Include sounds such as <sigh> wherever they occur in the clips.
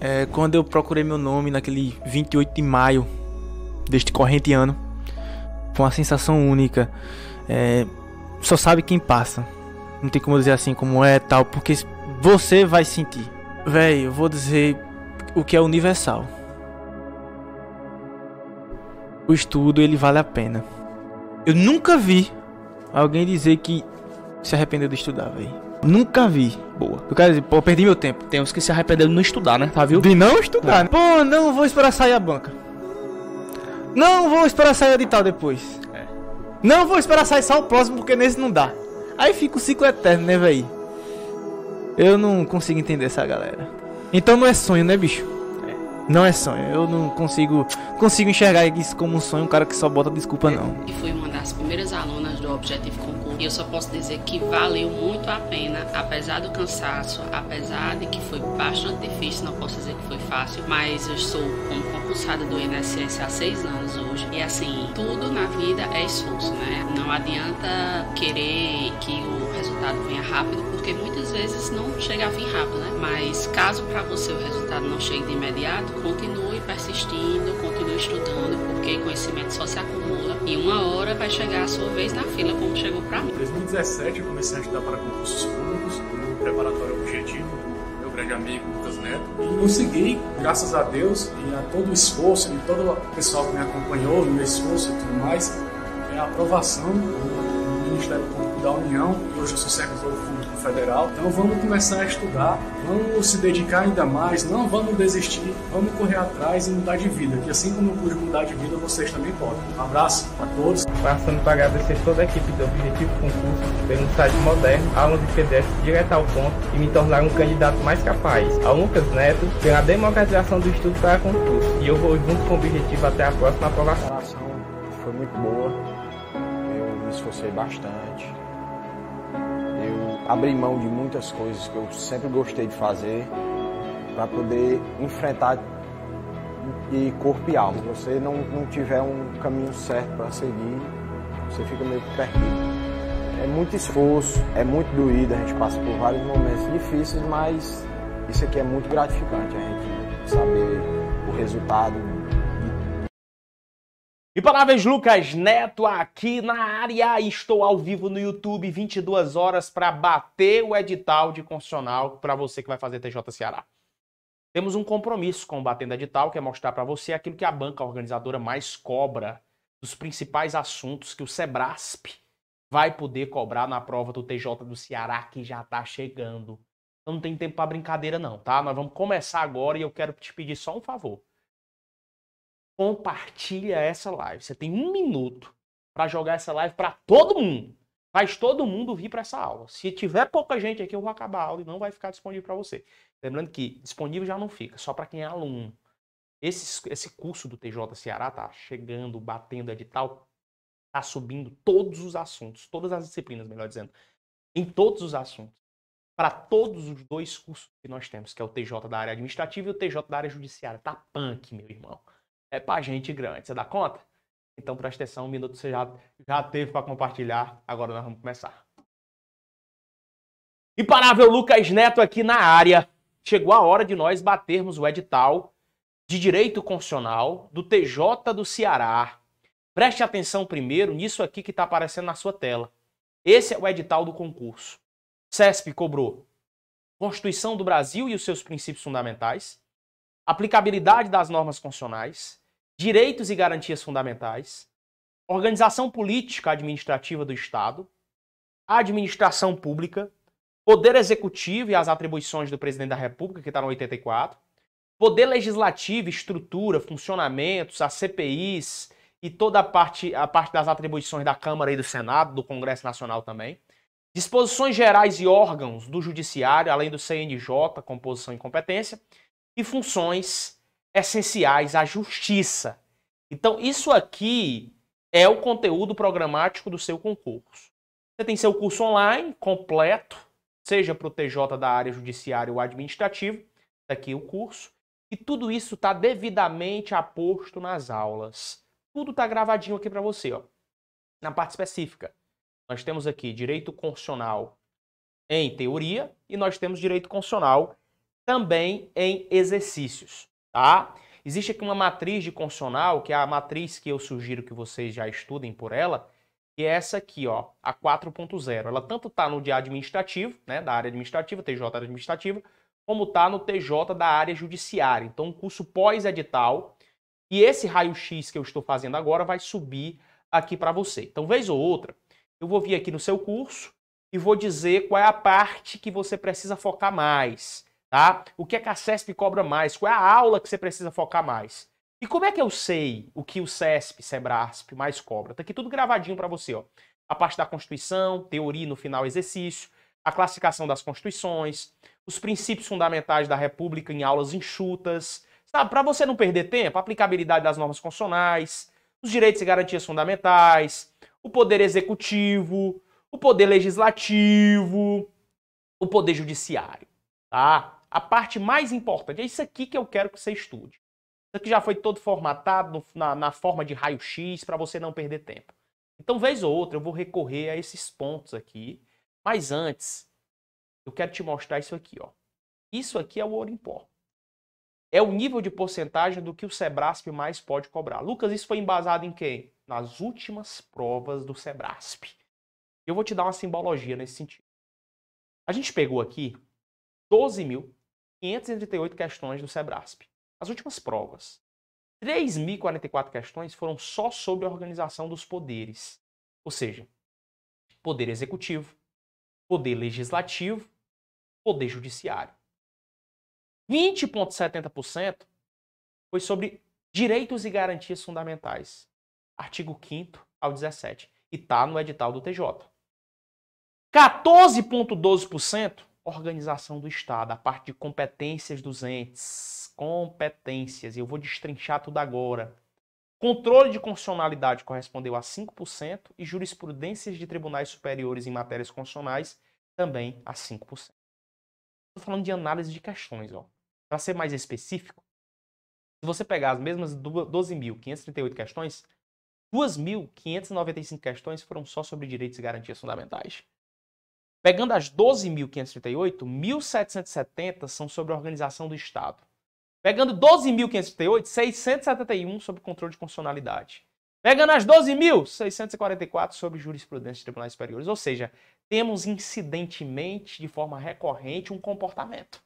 É, quando eu procurei meu nome naquele 28 de maio deste corrente ano, foi uma sensação única. É, só sabe quem passa. Não tem como dizer assim como é tal, porque você vai sentir. Velho, eu vou dizer o que é universal. O estudo ele vale a pena. Eu nunca vi alguém dizer que se arrependeu de estudar, velho. Nunca vi. Boa. Eu quero dizer, pô, perdi meu tempo. Tem uns que se arrependeu de não estudar, né? Tá, viu? De não estudar. É. Pô, não vou esperar sair a banca. Não vou esperar sair o edital depois. É. Não vou esperar sair só o próximo, porque nesse não dá. Aí fica o ciclo eterno, né, véi? Eu não consigo entender essa galera. Então não é sonho, né, bicho? É. Não é sonho. Eu não consigo consigo enxergar isso como um sonho, um cara que só bota desculpa, é, não. E fui uma das primeiras alunas do Objetivo e eu só posso dizer que valeu muito a pena, apesar do cansaço, apesar de que foi bastante difícil, não posso dizer que foi fácil, mas eu estou como concursada do INSS há seis anos hoje. E assim, tudo na vida é esforço, né? Não adianta querer que o resultado venha rápido, porque muitas vezes não chega a vir rápido, né? Mas caso para você o resultado não chegue de imediato, continue persistindo, continue estudando, porque conhecimento só se acumula uma hora vai chegar a sua vez na fila, como chegou para mim. Em 2017 eu comecei a estudar para concursos públicos no preparatório objetivo, meu grande amigo Lucas Neto. E consegui, graças a Deus e a todo o esforço de todo o pessoal que me acompanhou, no meu esforço e tudo mais, é a aprovação do Ministério Público da União. E hoje eu sou servidor federal. Então vamos começar a estudar, vamos se dedicar ainda mais, não vamos desistir, vamos correr atrás e mudar de vida, que assim como eu pude mudar de vida, vocês também podem. Um abraço a todos. Passando para agradecer toda a equipe do Objetivo Concurso pelo site moderno, aulas de PDF direto ao ponto e me tornar um candidato mais capaz. Ao Lucas Neto pela democratização do estudo para concurso. E eu vou junto com o Objetivo até a próxima aprovação. A foi muito boa, eu me esforcei bastante abri mão de muitas coisas que eu sempre gostei de fazer para poder enfrentar e corpo e alma. Se você não, não tiver um caminho certo para seguir, você fica meio perdido. É muito esforço, é muito doído, a gente passa por vários momentos difíceis, mas isso aqui é muito gratificante, a gente saber o resultado e palavras Lucas Neto aqui na área. Estou ao vivo no YouTube 22 horas para bater o edital de constitucional para você que vai fazer TJ Ceará. Temos um compromisso com o Batendo Edital, que é mostrar para você aquilo que a banca organizadora mais cobra dos principais assuntos que o Sebrasp vai poder cobrar na prova do TJ do Ceará que já está chegando. Então não tem tempo para brincadeira não, tá? Nós vamos começar agora e eu quero te pedir só um favor compartilha essa live. Você tem um minuto para jogar essa live para todo mundo. Faz todo mundo vir para essa aula. Se tiver pouca gente aqui, eu vou acabar a aula e não vai ficar disponível para você. Lembrando que disponível já não fica, só para quem é aluno. Esse, esse curso do TJ Ceará tá chegando, batendo edital, tá subindo todos os assuntos, todas as disciplinas, melhor dizendo, em todos os assuntos, para todos os dois cursos que nós temos, que é o TJ da área administrativa e o TJ da área judiciária. Tá punk, meu irmão é para gente grande. Você dá conta? Então presta atenção, um minuto você já, já teve para compartilhar. Agora nós vamos começar. Imparável Lucas Neto aqui na área. Chegou a hora de nós batermos o edital de direito constitucional do TJ do Ceará. Preste atenção primeiro nisso aqui que está aparecendo na sua tela. Esse é o edital do concurso. CESP cobrou Constituição do Brasil e os seus princípios fundamentais, aplicabilidade das normas constitucionais, direitos e garantias fundamentais, organização política administrativa do Estado, administração pública, poder executivo e as atribuições do presidente da República, que está no 84, poder legislativo, estrutura, funcionamentos, as CPIs e toda a parte, a parte das atribuições da Câmara e do Senado, do Congresso Nacional também. Disposições gerais e órgãos do Judiciário, além do CNJ, composição e competência, e funções essenciais à justiça. Então, isso aqui é o conteúdo programático do seu concurso. Você tem seu curso online completo, seja para o TJ da área judiciária ou administrativo, tá aqui o curso, e tudo isso está devidamente aposto nas aulas. Tudo está gravadinho aqui para você, ó. Na parte específica, nós temos aqui direito constitucional em teoria e nós temos direito constitucional também em exercícios tá? Existe aqui uma matriz de constitucional, que é a matriz que eu sugiro que vocês já estudem por ela, que é essa aqui, ó, a 4.0. Ela tanto está no de administrativo, né, da área administrativa, TJ administrativa, como está no TJ da área judiciária. Então, um curso pós-edital. E esse raio-x que eu estou fazendo agora vai subir aqui para você. Então, vez ou outra, eu vou vir aqui no seu curso e vou dizer qual é a parte que você precisa focar mais. Tá? O que é que a CESP cobra mais? Qual é a aula que você precisa focar mais? E como é que eu sei o que o CESP, SEBRASP, mais cobra? Tá aqui tudo gravadinho para você, ó. A parte da Constituição, teoria no final exercício, a classificação das constituições, os princípios fundamentais da República em aulas enxutas, sabe? Para você não perder tempo, a aplicabilidade das normas constitucionais, os direitos e garantias fundamentais, o poder executivo, o poder legislativo, o poder judiciário, tá? a parte mais importante. É isso aqui que eu quero que você estude. Isso aqui já foi todo formatado no, na, na forma de raio-x para você não perder tempo. Então, vez ou outra, eu vou recorrer a esses pontos aqui. Mas antes, eu quero te mostrar isso aqui. Ó. Isso aqui é o ouro em pó. É o nível de porcentagem do que o Sebrasp mais pode cobrar. Lucas, isso foi embasado em quê? Nas últimas provas do Sebrasp. Eu vou te dar uma simbologia nesse sentido. A gente pegou aqui 12 mil 538 questões do Sebrasp. As últimas provas. 3.044 questões foram só sobre a organização dos poderes, ou seja, poder executivo, poder legislativo, poder judiciário. 20,70% foi sobre direitos e garantias fundamentais, artigo 5 ao 17, e está no edital do TJ. 14,12% organização do Estado, a parte de competências dos entes, competências, eu vou destrinchar tudo agora. Controle de constitucionalidade correspondeu a 5% e jurisprudências de tribunais superiores em matérias constitucionais também a 5%. Estou falando de análise de questões, ó. Para ser mais específico, se você pegar as mesmas 12.538 questões, 2.595 questões foram só sobre direitos e garantias fundamentais. Pegando as 12.538, 1.770 são sobre a organização do Estado. Pegando 12.538, 671 sobre controle de constitucionalidade. Pegando as 12.644 sobre jurisprudência de tribunais superiores. Ou seja, temos incidentemente, de forma recorrente, um comportamento.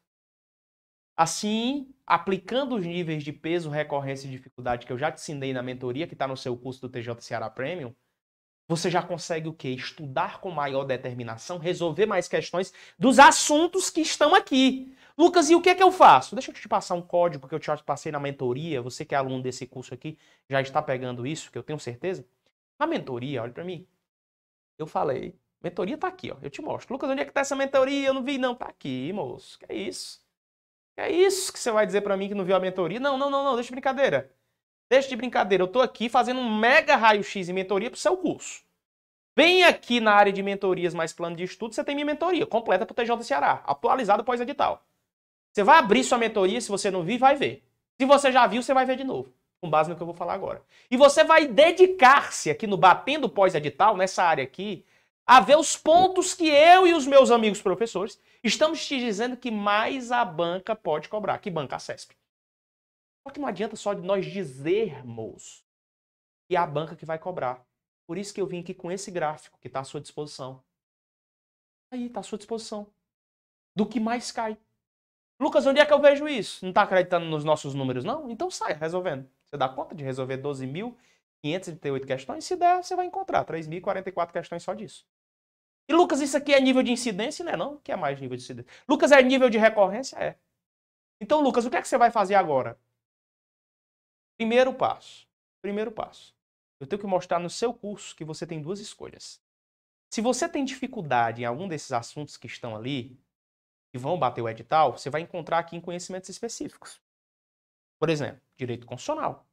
Assim, aplicando os níveis de peso, recorrência e dificuldade que eu já te ensinei na mentoria, que está no seu curso do TJ Ceará Premium, você já consegue o quê? Estudar com maior determinação, resolver mais questões dos assuntos que estão aqui. Lucas, e o que é que eu faço? Deixa eu te passar um código que eu te passei na mentoria. Você que é aluno desse curso aqui já está pegando isso, que eu tenho certeza. Na mentoria, olha para mim. Eu falei, mentoria tá aqui, ó. Eu te mostro. Lucas, onde é que tá essa mentoria? Eu não vi, não. Tá aqui, moço. Que é isso? Que é isso que você vai dizer para mim que não viu a mentoria? Não, não, não, não. Deixa de brincadeira. Deixa de brincadeira, eu estou aqui fazendo um mega raio-x em mentoria para o seu curso. Bem aqui na área de mentorias mais plano de estudo, você tem minha mentoria completa para o TJ Ceará, atualizada pós-edital. Você vai abrir sua mentoria, se você não viu, vai ver. Se você já viu, você vai ver de novo, com base no que eu vou falar agora. E você vai dedicar-se aqui no Batendo Pós-Edital, nessa área aqui, a ver os pontos que eu e os meus amigos professores estamos te dizendo que mais a banca pode cobrar, que banca a CESP. Só que não adianta só de nós dizermos que é a banca que vai cobrar. Por isso que eu vim aqui com esse gráfico que está à sua disposição. Tá aí, está à sua disposição. Do que mais cai. Lucas, onde é que eu vejo isso? Não está acreditando nos nossos números, não? Então sai, resolvendo. Você dá conta de resolver 12.538 questões? Se der, você vai encontrar 3.044 questões só disso. E Lucas, isso aqui é nível de incidência, né? Não, não, que é mais nível de incidência. Lucas, é nível de recorrência? É. Então, Lucas, o que é que você vai fazer agora? Primeiro passo. Primeiro passo. Eu tenho que mostrar no seu curso que você tem duas escolhas. Se você tem dificuldade em algum desses assuntos que estão ali, que vão bater o edital, você vai encontrar aqui em conhecimentos específicos. Por exemplo, direito constitucional.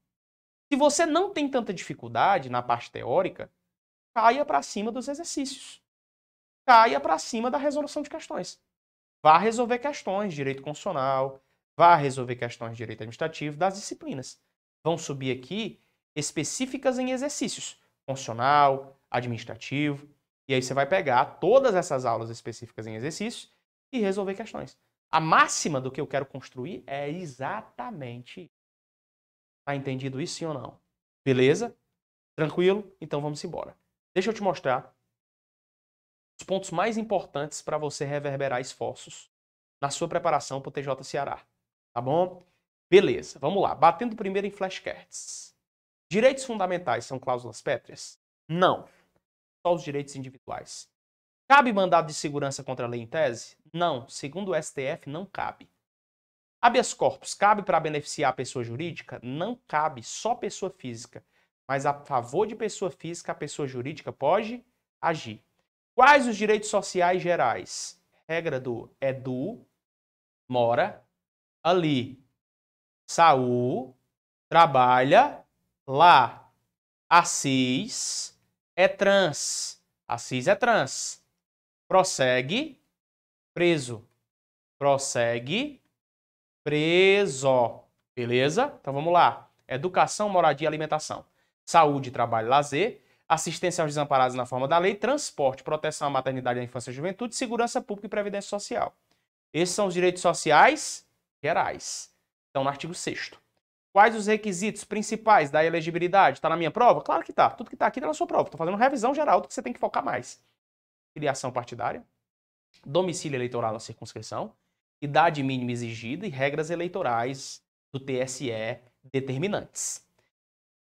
Se você não tem tanta dificuldade na parte teórica, caia para cima dos exercícios. Caia para cima da resolução de questões. Vá resolver questões de direito constitucional, vá resolver questões de direito administrativo das disciplinas vão subir aqui específicas em exercícios, funcional, administrativo, e aí você vai pegar todas essas aulas específicas em exercícios e resolver questões. A máxima do que eu quero construir é exatamente Tá entendido isso sim ou não? Beleza? Tranquilo? Então vamos embora. Deixa eu te mostrar os pontos mais importantes para você reverberar esforços na sua preparação para o TJ Ceará. Tá bom? Beleza, vamos lá. Batendo primeiro em flashcards. Direitos fundamentais são cláusulas pétreas? Não. Só os direitos individuais. Cabe mandado de segurança contra a lei em tese? Não. Segundo o STF, não cabe. Habeas corpus cabe para beneficiar a pessoa jurídica? Não cabe, só pessoa física. Mas a favor de pessoa física, a pessoa jurídica pode agir. Quais os direitos sociais gerais? Regra do é do, mora, ali. Saul trabalha lá. Assis é trans. Assis é trans. Prossegue preso. Prossegue preso. Beleza? Então vamos lá. Educação, moradia e alimentação. Saúde, trabalho, lazer. Assistência aos desamparados na forma da lei. Transporte, proteção à maternidade, à infância e juventude. Segurança pública e previdência social. Esses são os direitos sociais gerais. Então, no artigo 6 Quais os requisitos principais da elegibilidade? Está na minha prova? Claro que está. Tudo que está aqui está na sua prova. Estou fazendo revisão geral do que você tem que focar mais. Filiação partidária, domicílio eleitoral na circunscrição, idade mínima exigida e regras eleitorais do TSE determinantes.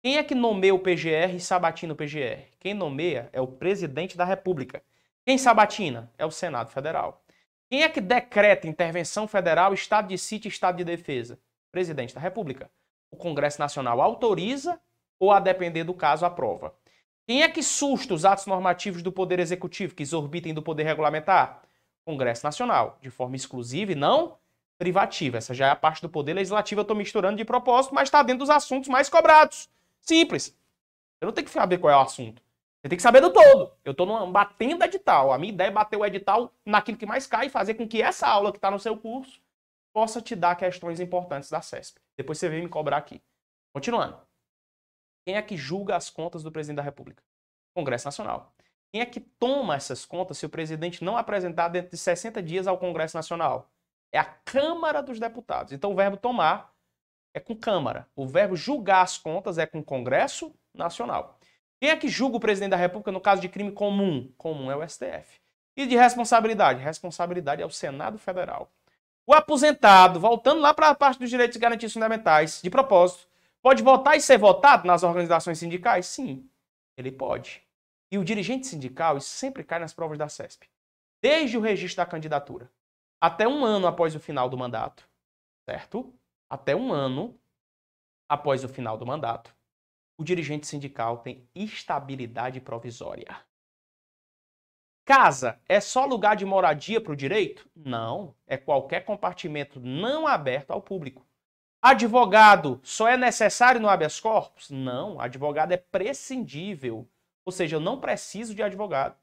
Quem é que nomeia o PGR e sabatina o PGR? Quem nomeia é o presidente da República. Quem sabatina? É o Senado Federal. Quem é que decreta intervenção federal, estado de sítio e estado de defesa? presidente da República. O Congresso Nacional autoriza ou, a depender do caso, aprova. Quem é que susta os atos normativos do Poder Executivo que exorbitem do Poder Regulamentar? Congresso Nacional, de forma exclusiva e não privativa. Essa já é a parte do Poder Legislativo, eu estou misturando de propósito, mas está dentro dos assuntos mais cobrados. Simples. Eu não tenho que saber qual é o assunto. Você tem que saber do todo. Eu estou batendo edital. A minha ideia é bater o edital naquilo que mais cai e fazer com que essa aula que está no seu curso possa te dar questões importantes da CESP. Depois você vem me cobrar aqui. Continuando. Quem é que julga as contas do presidente da República? Congresso Nacional. Quem é que toma essas contas se o presidente não apresentar dentro de 60 dias ao Congresso Nacional? É a Câmara dos Deputados. Então o verbo tomar é com Câmara. O verbo julgar as contas é com Congresso Nacional. Quem é que julga o presidente da República no caso de crime comum? Comum é o STF. E de responsabilidade? Responsabilidade é o Senado Federal. O aposentado, voltando lá para a parte dos direitos e garantias fundamentais, de propósito, pode votar e ser votado nas organizações sindicais? Sim, ele pode. E o dirigente sindical sempre cai nas provas da CESP, desde o registro da candidatura, até um ano após o final do mandato, certo? Até um ano após o final do mandato, o dirigente sindical tem estabilidade provisória. Casa é só lugar de moradia para o direito? Não, é qualquer compartimento não aberto ao público. Advogado só é necessário no habeas corpus? Não, advogado é prescindível. Ou seja, eu não preciso de advogado.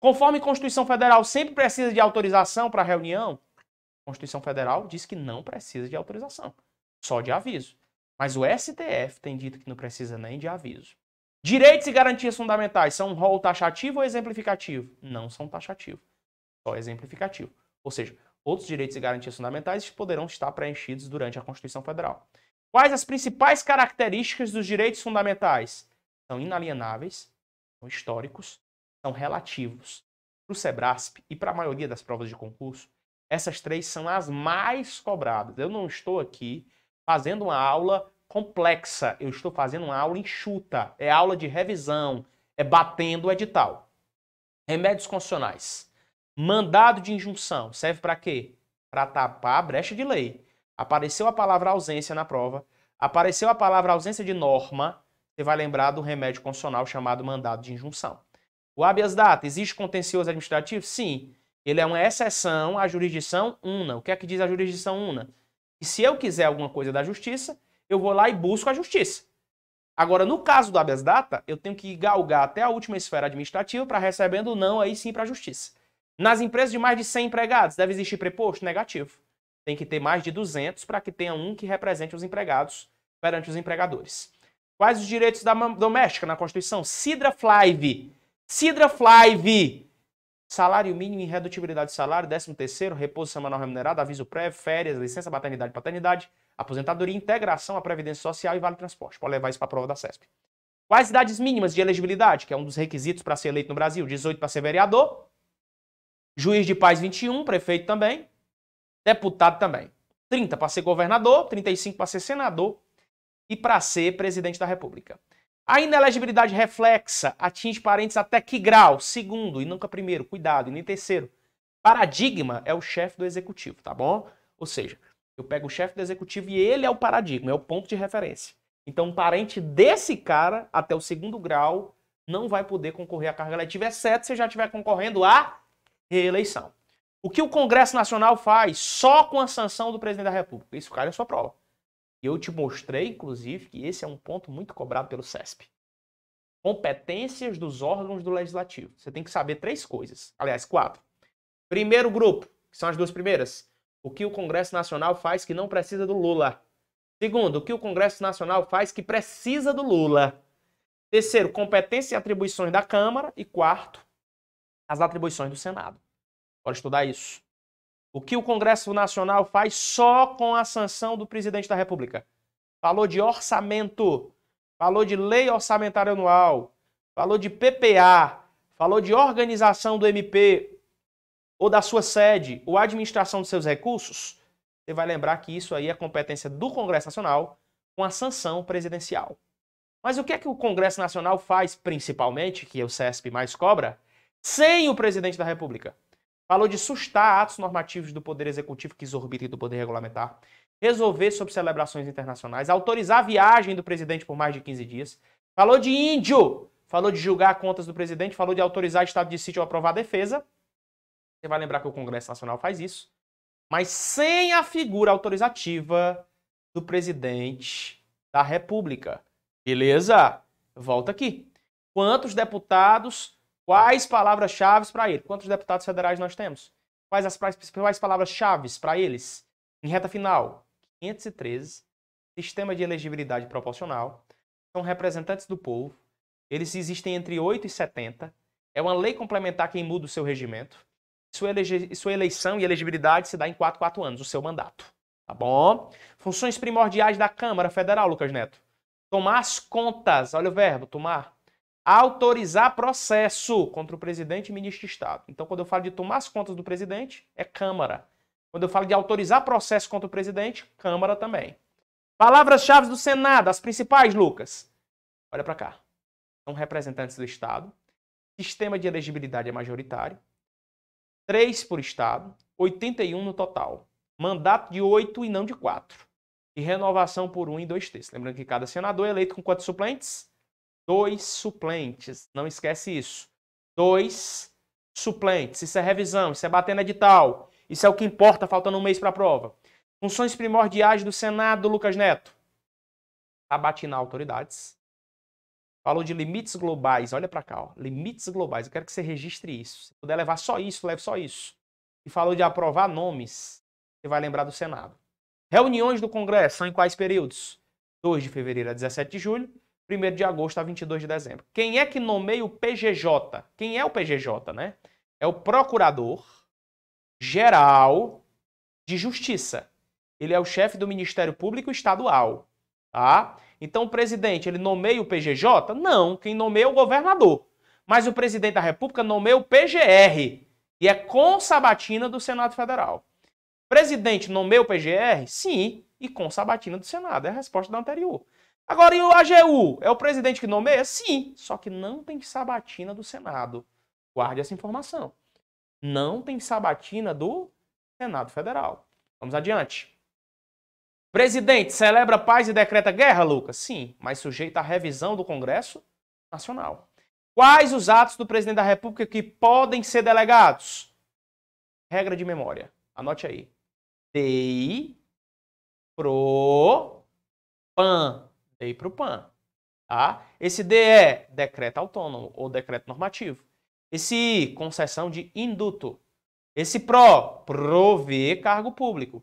Conforme Constituição Federal sempre precisa de autorização para reunião, Constituição Federal diz que não precisa de autorização, só de aviso. Mas o STF tem dito que não precisa nem de aviso. Direitos e garantias fundamentais são um rol taxativo ou exemplificativo? Não são taxativos, só exemplificativo. Ou seja, outros direitos e garantias fundamentais poderão estar preenchidos durante a Constituição Federal. Quais as principais características dos direitos fundamentais? São inalienáveis, são históricos, são relativos. Para o SEBRASP e para a maioria das provas de concurso, essas três são as mais cobradas. Eu não estou aqui fazendo uma aula complexa. Eu estou fazendo uma aula enxuta, é aula de revisão, é batendo o edital. Remédios constitucionais. Mandado de injunção serve para quê? Para tapar a brecha de lei. Apareceu a palavra ausência na prova, apareceu a palavra ausência de norma, você vai lembrar do remédio constitucional chamado mandado de injunção. O habeas data, existe contencioso administrativo? Sim. Ele é uma exceção à jurisdição una. O que é que diz a jurisdição una? E se eu quiser alguma coisa da justiça, eu vou lá e busco a justiça. Agora, no caso do habeas data, eu tenho que galgar até a última esfera administrativa para recebendo não aí sim para a justiça. Nas empresas de mais de 100 empregados, deve existir preposto? Negativo. Tem que ter mais de 200 para que tenha um que represente os empregados perante os empregadores. Quais os direitos da doméstica na Constituição? Sidra Flive. Sidra Flive Salário mínimo, e irredutibilidade de salário, 13 terceiro, repouso semanal remunerado, aviso prévio, férias, licença, maternidade, e paternidade, aposentadoria, integração à Previdência Social e vale transporte. Pode levar isso para a prova da CESP. Quais idades mínimas de elegibilidade, que é um dos requisitos para ser eleito no Brasil? 18 para ser vereador, juiz de paz 21, prefeito também, deputado também. 30 para ser governador, 35 para ser senador e para ser presidente da República. A inelegibilidade reflexa atinge parentes até que grau? Segundo, e nunca primeiro, cuidado, e nem terceiro. Paradigma é o chefe do executivo, tá bom? Ou seja, eu pego o chefe do executivo e ele é o paradigma, é o ponto de referência. Então, um parente desse cara, até o segundo grau, não vai poder concorrer à carga letiva, exceto se já estiver concorrendo à reeleição. O que o Congresso Nacional faz só com a sanção do presidente da República? Isso cai na é sua prova. Eu te mostrei, inclusive, que esse é um ponto muito cobrado pelo CESP. Competências dos órgãos do legislativo. Você tem que saber três coisas. Aliás, quatro. Primeiro grupo, que são as duas primeiras. O que o Congresso Nacional faz que não precisa do Lula. Segundo, o que o Congresso Nacional faz que precisa do Lula. Terceiro, competência e atribuições da Câmara. E quarto, as atribuições do Senado. Pode estudar isso. O que o Congresso Nacional faz só com a sanção do presidente da República? Falou de orçamento, falou de lei orçamentária anual, falou de PPA, falou de organização do MP ou da sua sede ou administração de seus recursos. Você vai lembrar que isso aí é competência do Congresso Nacional com a sanção presidencial. Mas o que é que o Congresso Nacional faz, principalmente, que o CESP mais cobra, sem o presidente da República? Falou de sustar atos normativos do Poder Executivo que exorbitem do Poder Regulamentar, resolver sobre celebrações internacionais, autorizar a viagem do presidente por mais de 15 dias. Falou de índio, falou de julgar contas do presidente, falou de autorizar estado de sítio a aprovar a defesa. Você vai lembrar que o Congresso Nacional faz isso. Mas sem a figura autorizativa do presidente da República. Beleza? Volta aqui. Quantos deputados Quais palavras-chave para ele? Quantos deputados federais nós temos? Quais as principais palavras-chave para eles? Em reta final, 513, sistema de elegibilidade proporcional, são representantes do povo, eles existem entre 8 e 70, é uma lei complementar que muda o seu regimento, sua, elege... sua eleição e elegibilidade se dá em 4, 4 anos, o seu mandato. Tá bom? Funções primordiais da Câmara Federal, Lucas Neto. Tomar as contas, olha o verbo, tomar autorizar processo contra o presidente e ministro de Estado. Então, quando eu falo de tomar as contas do presidente, é Câmara. Quando eu falo de autorizar processo contra o presidente, Câmara também. Palavras-chave do Senado, as principais, Lucas. Olha para cá. São representantes do Estado. Sistema de elegibilidade é majoritário. Três por Estado, 81 no total. Mandato de oito e não de quatro. E renovação por um e dois terços. Lembrando que cada senador é eleito com quantos suplentes? dois suplentes. Não esquece isso. Dois suplentes. Isso é revisão, isso é batendo edital. Isso é o que importa, faltando um mês para a prova. Funções primordiais do Senado, Lucas Neto. Abatinar tá autoridades. Falou de limites globais. Olha para cá, ó. limites globais. Eu quero que você registre isso. Se puder levar só isso, leve só isso. E falou de aprovar nomes. Você vai lembrar do Senado. Reuniões do Congresso são em quais períodos? 2 de fevereiro a 17 de julho 1 de agosto a 22 de dezembro. Quem é que nomeia o PGJ? Quem é o PGJ, né? É o Procurador Geral de Justiça. Ele é o chefe do Ministério Público Estadual, tá? Então o presidente, ele nomeia o PGJ? Não, quem nomeia é o governador. Mas o presidente da República nomeia o PGR, e é com sabatina do Senado Federal. Presidente nomeia o PGR? Sim, e com sabatina do Senado. É a resposta da anterior. Agora, e o AGU? É o presidente que nomeia? Sim, só que não tem sabatina do Senado. Guarde essa informação. Não tem sabatina do Senado Federal. Vamos adiante. Presidente celebra paz e decreta guerra, Lucas? Sim, mas sujeita à revisão do Congresso Nacional. Quais os atos do presidente da República que podem ser delegados? Regra de memória. Anote aí. dei pro PAN lei para o PAN. Tá? Esse D é decreto autônomo ou decreto normativo. Esse I, concessão de induto. Esse PRO, prover cargo público.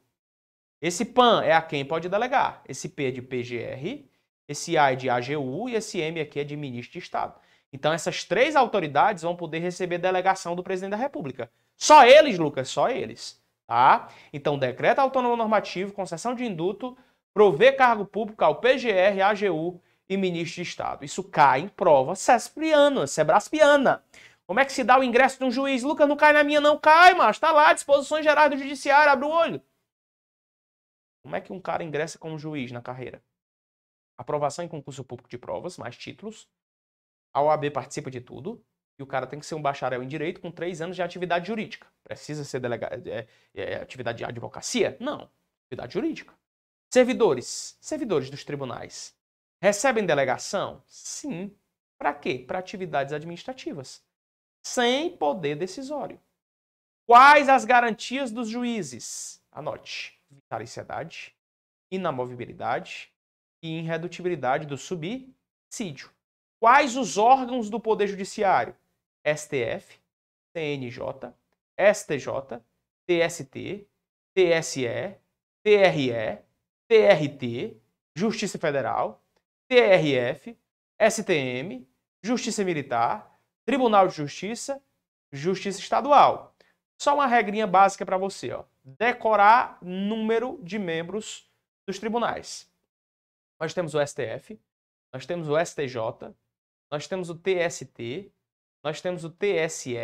Esse PAN é a quem pode delegar. Esse P é de PGR, esse A é de AGU e esse M aqui é de ministro de Estado. Então essas três autoridades vão poder receber delegação do presidente da República. Só eles, Lucas, só eles. Tá? Então, decreto autônomo normativo, concessão de induto, prover cargo público ao PGR, AGU e ministro de Estado. Isso cai em prova Cespriana, Sebraspiana. Como é que se dá o ingresso de um juiz? Lucas, não cai na minha, não. Cai, macho. Tá lá, disposições gerais do judiciário, abre o olho. Como é que um cara ingressa como juiz na carreira? Aprovação em concurso público de provas, mais títulos. A OAB participa de tudo. E o cara tem que ser um bacharel em direito com três anos de atividade jurídica. Precisa ser delegado. É, é, é, atividade de advocacia? Não. Atividade jurídica. Servidores, servidores dos tribunais, recebem delegação? Sim. Para quê? Para atividades administrativas, sem poder decisório. Quais as garantias dos juízes? Anote: vitaliciedade, inamovibilidade e irredutibilidade do subsídio. Quais os órgãos do Poder Judiciário? STF, TNJ, STJ, TST, TSE, TRE, TRT, Justiça Federal, TRF, STM, Justiça Militar, Tribunal de Justiça, Justiça Estadual. Só uma regrinha básica para você, ó. Decorar número de membros dos tribunais. Nós temos o STF, nós temos o STJ, nós temos o TST, nós temos o TSE,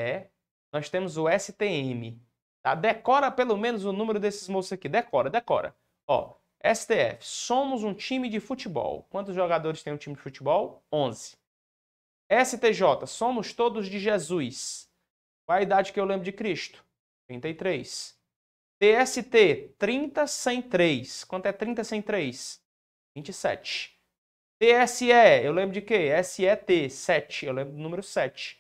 nós temos o STM. Tá? Decora pelo menos o número desses moços aqui. Decora, decora. Ó, STF, somos um time de futebol. Quantos jogadores tem um time de futebol? 11. STJ, somos todos de Jesus. Qual a idade que eu lembro de Cristo? 33. TST, 30 sem 3. Quanto é 30 sem 3? 27. TSE, eu lembro de quê? SET, 7. Eu lembro do número 7.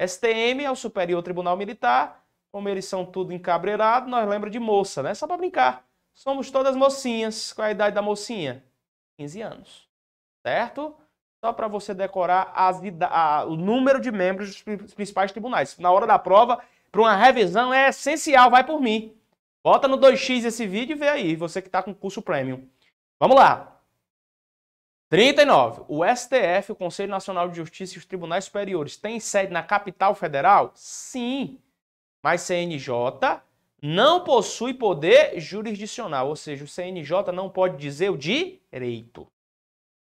STM é o Superior Tribunal Militar. Como eles são tudo encabreirados, nós lembramos de moça, né? Só para brincar somos todas mocinhas. Qual é a idade da mocinha? 15 anos. Certo? Só para você decorar as, a, o número de membros dos principais tribunais. Na hora da prova, para uma revisão, é essencial, vai por mim. Bota no 2x esse vídeo e vê aí, você que está com curso premium. Vamos lá. 39. O STF, o Conselho Nacional de Justiça e os Tribunais Superiores, tem sede na capital federal? Sim. Mas CNJ não possui poder jurisdicional, ou seja, o CNJ não pode dizer o direito.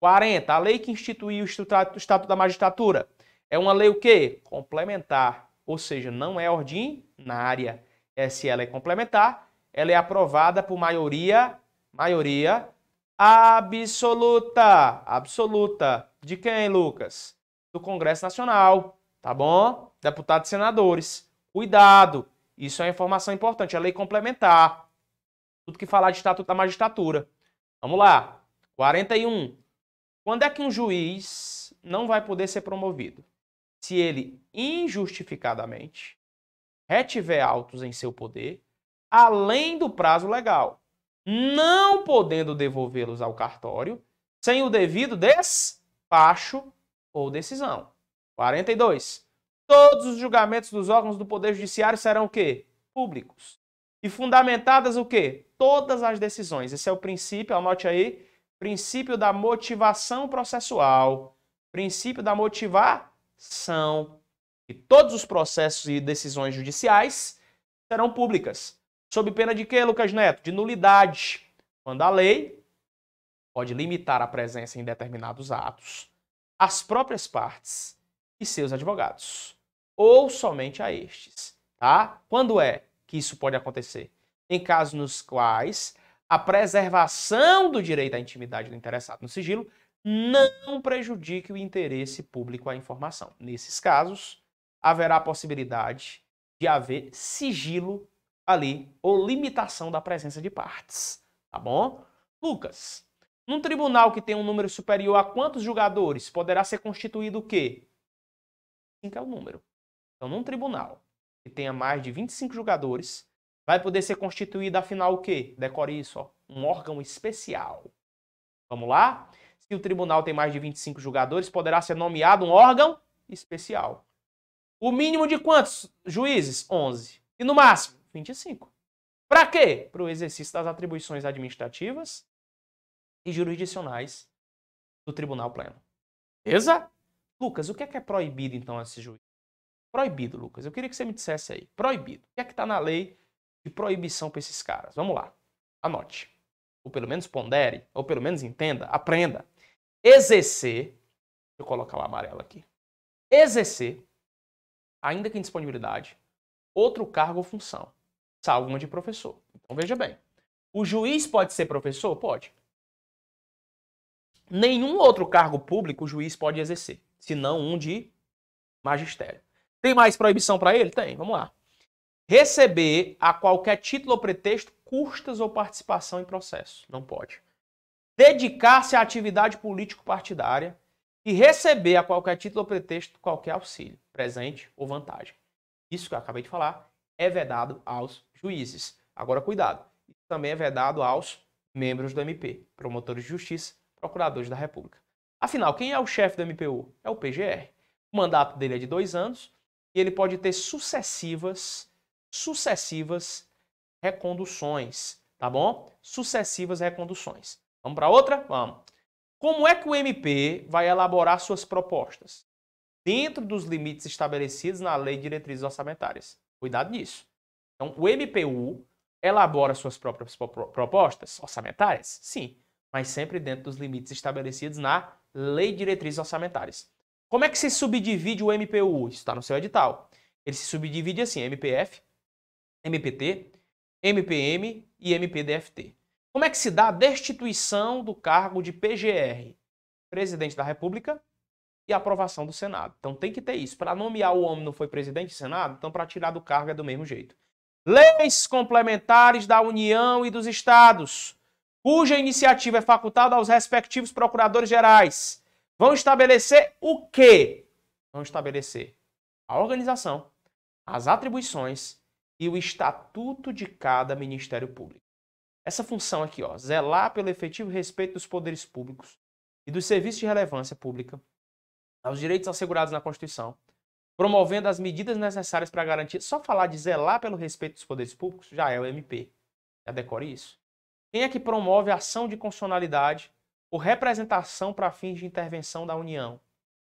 40. A lei que instituiu o Estatuto da Magistratura é uma lei o quê? Complementar, ou seja, não é ordinária. É, se ela é complementar, ela é aprovada por maioria, maioria absoluta, absoluta. De quem, Lucas? Do Congresso Nacional, tá bom? Deputados e senadores. Cuidado, isso é uma informação importante, é lei complementar. Tudo que falar de estatuto da magistratura. Vamos lá. 41. Quando é que um juiz não vai poder ser promovido? Se ele injustificadamente retiver autos em seu poder, além do prazo legal, não podendo devolvê-los ao cartório sem o devido despacho ou decisão. 42. Todos os julgamentos dos órgãos do Poder Judiciário serão o quê? Públicos. E fundamentadas o quê? Todas as decisões. Esse é o princípio, anote aí, princípio da motivação processual, princípio da motivação. E todos os processos e decisões judiciais serão públicas. Sob pena de quê, Lucas Neto? De nulidade. Quando a lei pode limitar a presença em determinados atos, as próprias partes e seus advogados, ou somente a estes, tá? Quando é que isso pode acontecer? Em casos nos quais a preservação do direito à intimidade do interessado no sigilo não prejudique o interesse público à informação. Nesses casos, haverá a possibilidade de haver sigilo ali ou limitação da presença de partes, tá bom? Lucas, num tribunal que tem um número superior a quantos julgadores poderá ser constituído o quê? 25 é o número. Então, num tribunal que tenha mais de 25 jogadores, vai poder ser constituído, afinal, o quê? Decore isso, ó, um órgão especial. Vamos lá? Se o tribunal tem mais de 25 jogadores, poderá ser nomeado um órgão especial. O mínimo de quantos juízes? 11. E no máximo? 25. Para quê? Para o exercício das atribuições administrativas e jurisdicionais do Tribunal Pleno. Beleza? Lucas, o que é que é proibido então esse juiz? Proibido, Lucas. Eu queria que você me dissesse aí. Proibido. O que é que está na lei de proibição para esses caras? Vamos lá. Anote. Ou pelo menos pondere, ou pelo menos entenda, aprenda. Exercer, deixa eu colocar o amarelo aqui. Exercer, ainda que em disponibilidade, outro cargo ou função, salvo uma de professor. Então veja bem. O juiz pode ser professor? Pode. Nenhum outro cargo público o juiz pode exercer se não um de magistério. Tem mais proibição para ele? Tem, vamos lá. Receber a qualquer título ou pretexto custas ou participação em processo. Não pode. Dedicar-se à atividade político-partidária e receber a qualquer título ou pretexto qualquer auxílio, presente ou vantagem. Isso que eu acabei de falar é vedado aos juízes. Agora, cuidado. Isso também é vedado aos membros do MP, promotores de justiça, procuradores da República. Afinal, quem é o chefe do MPU? É o PGR. O mandato dele é de dois anos e ele pode ter sucessivas, sucessivas reconduções, tá bom? Sucessivas reconduções. Vamos para outra? Vamos. Como é que o MP vai elaborar suas propostas? Dentro dos limites estabelecidos na Lei de Diretrizes Orçamentárias. Cuidado nisso. Então, o MPU elabora suas próprias propostas orçamentárias? Sim, mas sempre dentro dos limites estabelecidos na Lei de Diretrizes Orçamentárias. Como é que se subdivide o MPU? Isso está no seu edital. Ele se subdivide assim, MPF, MPT, MPM e MPDFT. Como é que se dá a destituição do cargo de PGR? Presidente da República e aprovação do Senado. Então tem que ter isso. Para nomear o homem não foi presidente do Senado, então para tirar do cargo é do mesmo jeito. Leis complementares da União e dos Estados cuja iniciativa é facultada aos respectivos procuradores gerais, vão estabelecer o quê? Vão estabelecer a organização, as atribuições e o estatuto de cada Ministério Público. Essa função aqui, ó, zelar pelo efetivo respeito dos poderes públicos e dos serviços de relevância pública, aos direitos assegurados na Constituição, promovendo as medidas necessárias para garantir. Só falar de zelar pelo respeito dos poderes públicos já é o MP. Já decore isso. Quem é que promove ação de constitucionalidade ou representação para fins de intervenção da União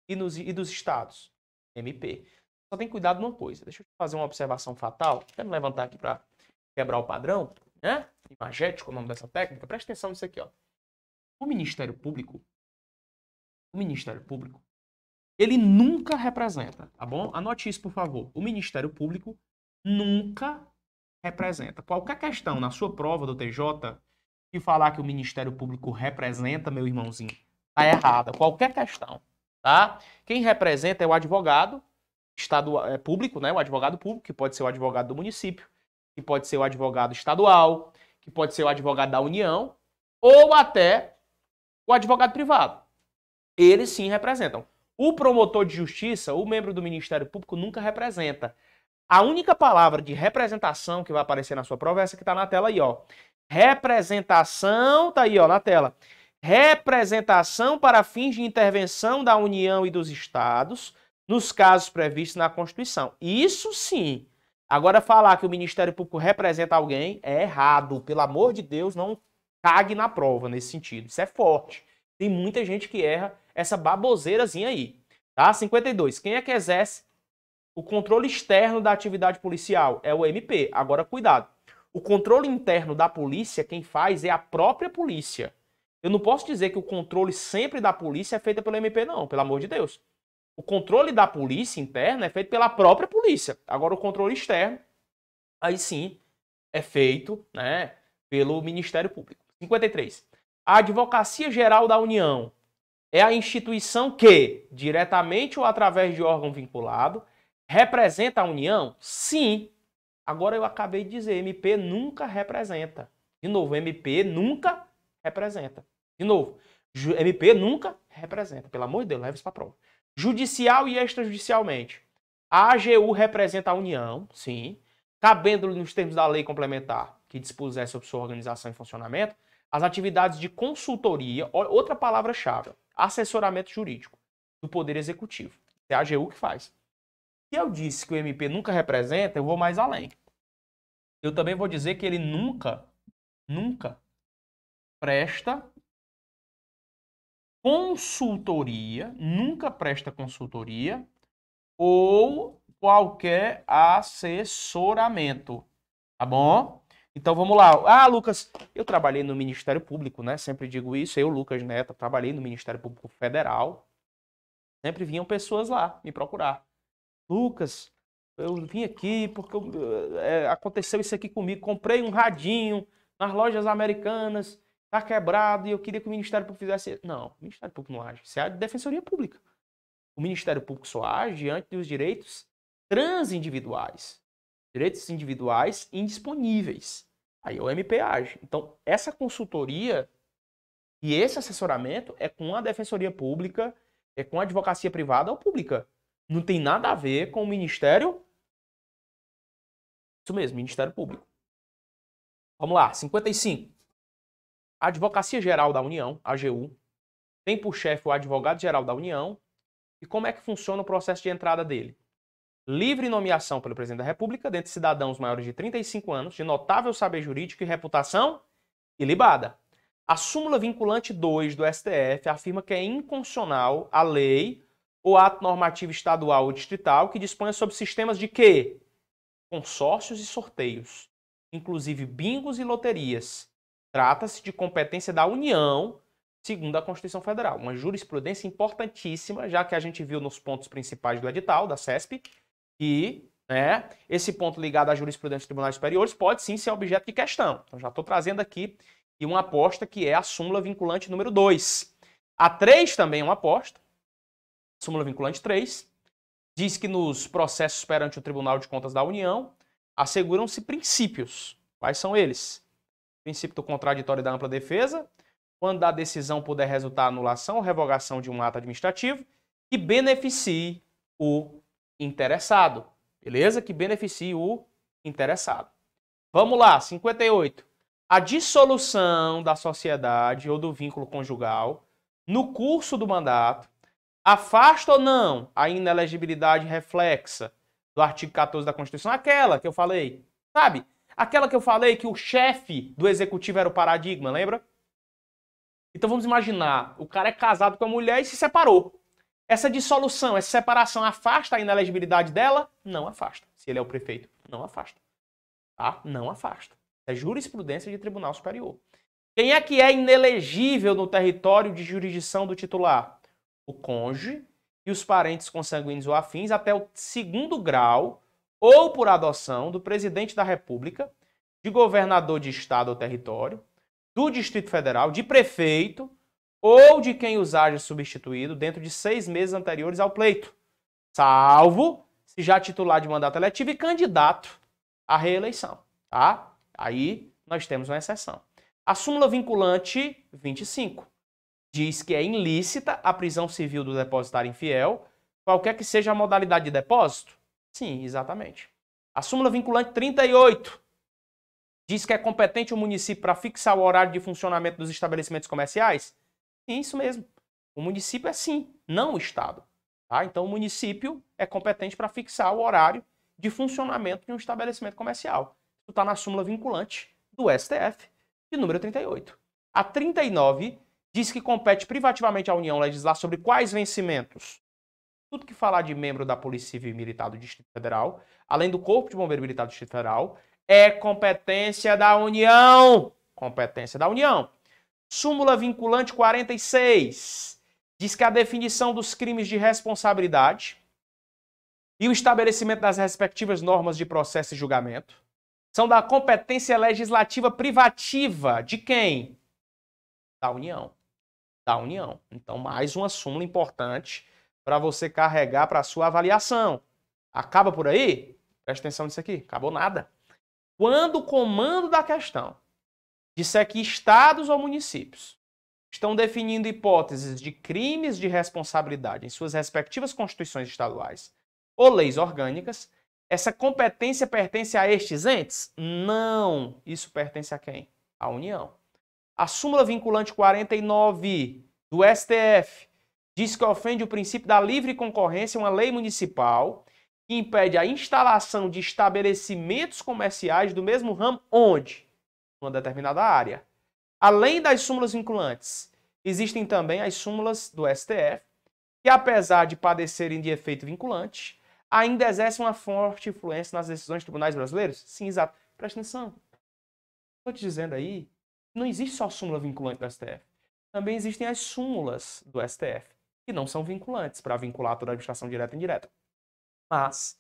e, nos, e dos Estados? MP. Só tem cuidado numa coisa. Deixa eu fazer uma observação fatal. Quero levantar aqui para quebrar o padrão, né? Imagético o nome dessa técnica. Presta atenção nisso aqui, ó. O Ministério Público, o Ministério Público, ele nunca representa, tá bom? Anote isso, por favor. O Ministério Público nunca representa. Qualquer questão na sua prova do TJ, e falar que o Ministério Público representa, meu irmãozinho, tá errada. Qualquer questão, tá? Quem representa é o advogado estado, é, público, né? O advogado público, que pode ser o advogado do município, que pode ser o advogado estadual, que pode ser o advogado da União, ou até o advogado privado. Eles sim representam. O promotor de justiça, o membro do Ministério Público, nunca representa. A única palavra de representação que vai aparecer na sua prova é essa que está na tela aí, ó representação, tá aí ó, na tela, representação para fins de intervenção da União e dos Estados nos casos previstos na Constituição. Isso sim. Agora, falar que o Ministério Público representa alguém é errado. Pelo amor de Deus, não cague na prova nesse sentido. Isso é forte. Tem muita gente que erra essa baboseirazinha aí. Tá? 52. Quem é que exerce o controle externo da atividade policial? É o MP. Agora, cuidado. O controle interno da polícia, quem faz é a própria polícia. Eu não posso dizer que o controle sempre da polícia é feito pelo MP, não, pelo amor de Deus. O controle da polícia interna é feito pela própria polícia. Agora, o controle externo, aí sim, é feito né, pelo Ministério Público. 53. A Advocacia Geral da União é a instituição que, diretamente ou através de órgão vinculado, representa a União? Sim, Agora eu acabei de dizer, MP nunca representa. De novo, MP nunca representa. De novo, MP nunca representa. Pelo amor de Deus, leva isso para prova. Judicial e extrajudicialmente. A AGU representa a União, sim, cabendo nos termos da lei complementar que dispuser sobre sua organização e funcionamento, as atividades de consultoria, outra palavra-chave, assessoramento jurídico do Poder Executivo. É a AGU que faz. Se eu disse que o MP nunca representa, eu vou mais além eu também vou dizer que ele nunca, nunca presta consultoria, nunca presta consultoria ou qualquer assessoramento, tá bom? Então vamos lá. Ah, Lucas, eu trabalhei no Ministério Público, né? Sempre digo isso. Eu, Lucas Neto, trabalhei no Ministério Público Federal. Sempre vinham pessoas lá me procurar. Lucas, eu vim aqui porque eu, é, aconteceu isso aqui comigo. Comprei um radinho nas lojas americanas, tá quebrado e eu queria que o Ministério Público fizesse. Não, o Ministério Público não age. Isso é a Defensoria Pública. O Ministério Público só age diante dos direitos transindividuais. Direitos individuais indisponíveis. Aí o MP age. Então, essa consultoria e esse assessoramento é com a Defensoria Pública, é com a advocacia privada ou pública. Não tem nada a ver com o Ministério isso mesmo, Ministério Público. Vamos lá, 55. A Advocacia Geral da União, AGU, tem por chefe o advogado-geral da União. E como é que funciona o processo de entrada dele? Livre nomeação pelo presidente da República, dentre cidadãos maiores de 35 anos, de notável saber jurídico e reputação ilibada. A súmula vinculante 2 do STF afirma que é inconstitucional a lei ou ato normativo estadual ou distrital que disponha sobre sistemas de quê? consórcios e sorteios, inclusive bingos e loterias. Trata-se de competência da União, segundo a Constituição Federal. Uma jurisprudência importantíssima, já que a gente viu nos pontos principais do edital, da CESP, que né, esse ponto ligado à jurisprudência dos tribunais superiores pode sim ser objeto de questão. Então já estou trazendo aqui e uma aposta que é a súmula vinculante número 2. A 3 também é uma aposta, súmula vinculante 3, diz que nos processos perante o Tribunal de Contas da União asseguram-se princípios. Quais são eles? O princípio do contraditório da ampla defesa, quando a decisão puder resultar anulação ou revogação de um ato administrativo que beneficie o interessado. Beleza? Que beneficie o interessado. Vamos lá, 58. A dissolução da sociedade ou do vínculo conjugal no curso do mandato Afasta ou não a inelegibilidade reflexa do artigo 14 da Constituição? Aquela que eu falei, sabe? Aquela que eu falei que o chefe do executivo era o paradigma, lembra? Então vamos imaginar, o cara é casado com a mulher e se separou. Essa dissolução, essa separação afasta a inelegibilidade dela? Não afasta. Se ele é o prefeito, não afasta. Tá? Não afasta. É jurisprudência de Tribunal Superior. Quem é que é inelegível no território de jurisdição do titular? o cônjuge, e os parentes consanguíneos ou afins até o segundo grau ou por adoção do presidente da República, de governador de estado ou território, do Distrito Federal, de prefeito ou de quem os haja substituído dentro de seis meses anteriores ao pleito, salvo se já titular de mandato eletivo e candidato à reeleição, tá? Aí nós temos uma exceção. A súmula vinculante 25 diz que é ilícita a prisão civil do depositário infiel, qualquer que seja a modalidade de depósito? Sim, exatamente. A súmula vinculante 38 diz que é competente o município para fixar o horário de funcionamento dos estabelecimentos comerciais? Sim, isso mesmo. O município é sim, não o Estado. Tá? Então o município é competente para fixar o horário de funcionamento de um estabelecimento comercial. Isso está na súmula vinculante do STF, de número 38. A 39 diz que compete privativamente à União legislar sobre quais vencimentos? Tudo que falar de membro da Polícia Civil e Militar do Distrito Federal, além do Corpo de Bombeiro Militar do Distrito Federal, é competência da União. Competência da União. Súmula vinculante 46 diz que a definição dos crimes de responsabilidade e o estabelecimento das respectivas normas de processo e julgamento são da competência legislativa privativa de quem? Da União da União. Então, mais uma súmula importante para você carregar para a sua avaliação. Acaba por aí? Presta atenção nisso aqui. Acabou nada. Quando o comando da questão disser que estados ou municípios estão definindo hipóteses de crimes de responsabilidade em suas respectivas constituições estaduais ou leis orgânicas, essa competência pertence a estes entes? Não. Isso pertence a quem? A União. A súmula vinculante 49 do STF diz que ofende o princípio da livre concorrência, uma lei municipal que impede a instalação de estabelecimentos comerciais do mesmo ramo onde? Uma determinada área. Além das súmulas vinculantes, existem também as súmulas do STF, que apesar de padecerem de efeito vinculante, ainda exercem uma forte influência nas decisões de tribunais brasileiros? Sim, exato. Presta atenção. Estou te dizendo aí, não existe só súmula vinculante do STF também existem as súmulas do STF, que não são vinculantes para vincular toda a administração direta e indireta, mas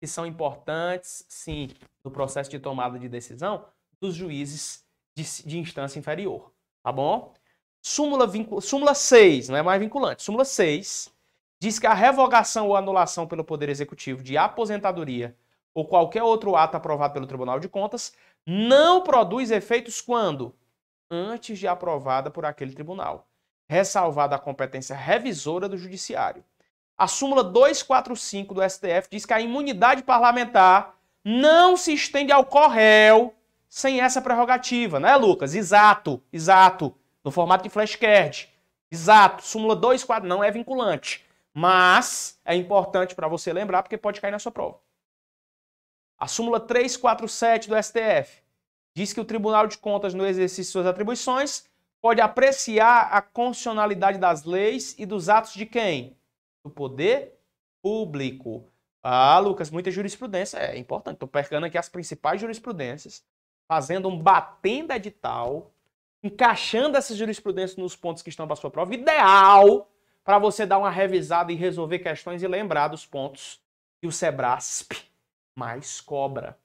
que são importantes, sim, no processo de tomada de decisão dos juízes de, de instância inferior, tá bom? Súmula, vincul... súmula 6, não é mais vinculante, súmula 6 diz que a revogação ou anulação pelo Poder Executivo de aposentadoria ou qualquer outro ato aprovado pelo Tribunal de Contas não produz efeitos quando antes de aprovada por aquele tribunal, ressalvada a competência revisora do Judiciário. A súmula 245 do STF diz que a imunidade parlamentar não se estende ao corréu sem essa prerrogativa, né, Lucas? Exato, exato. No formato de flashcard. Exato. Súmula 24 não é vinculante. Mas é importante para você lembrar porque pode cair na sua prova. A súmula 347 do STF diz que o Tribunal de Contas, no exercício de suas atribuições, pode apreciar a constitucionalidade das leis e dos atos de quem? Do poder público. Ah, Lucas, muita jurisprudência. É importante. Estou percando aqui as principais jurisprudências, fazendo um batendo edital, encaixando essas jurisprudências nos pontos que estão para sua prova. Ideal para você dar uma revisada e resolver questões e lembrar dos pontos que o Sebrasp <laughs> mais cobra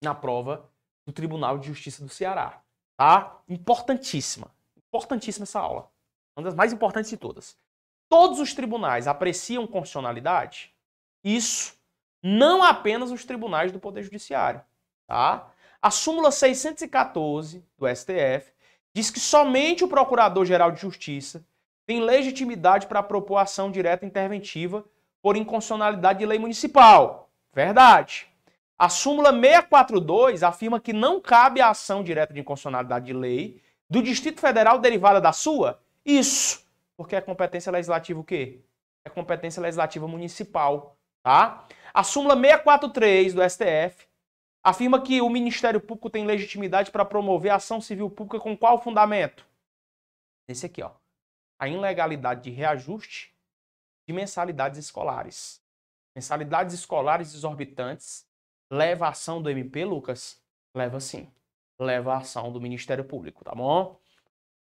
na prova do Tribunal de Justiça do Ceará. Tá? Importantíssima. Importantíssima essa aula. Uma das mais importantes de todas. Todos os tribunais apreciam constitucionalidade? Isso. Não apenas os tribunais do Poder Judiciário. Tá? A súmula 614 do STF diz que somente o Procurador-Geral de Justiça tem legitimidade para propor ação direta interventiva por inconstitucionalidade de lei municipal. Verdade. A súmula 642 afirma que não cabe a ação direta de inconstitucionalidade de lei do Distrito Federal derivada da sua? Isso, porque é competência legislativa o quê? É competência legislativa municipal, tá? A súmula 643 do STF afirma que o Ministério Público tem legitimidade para promover ação civil pública com qual fundamento? Esse aqui, ó. A ilegalidade de reajuste de mensalidades escolares. Mensalidades escolares exorbitantes Leva a ação do MP, Lucas? Leva sim. Leva a ação do Ministério Público, tá bom?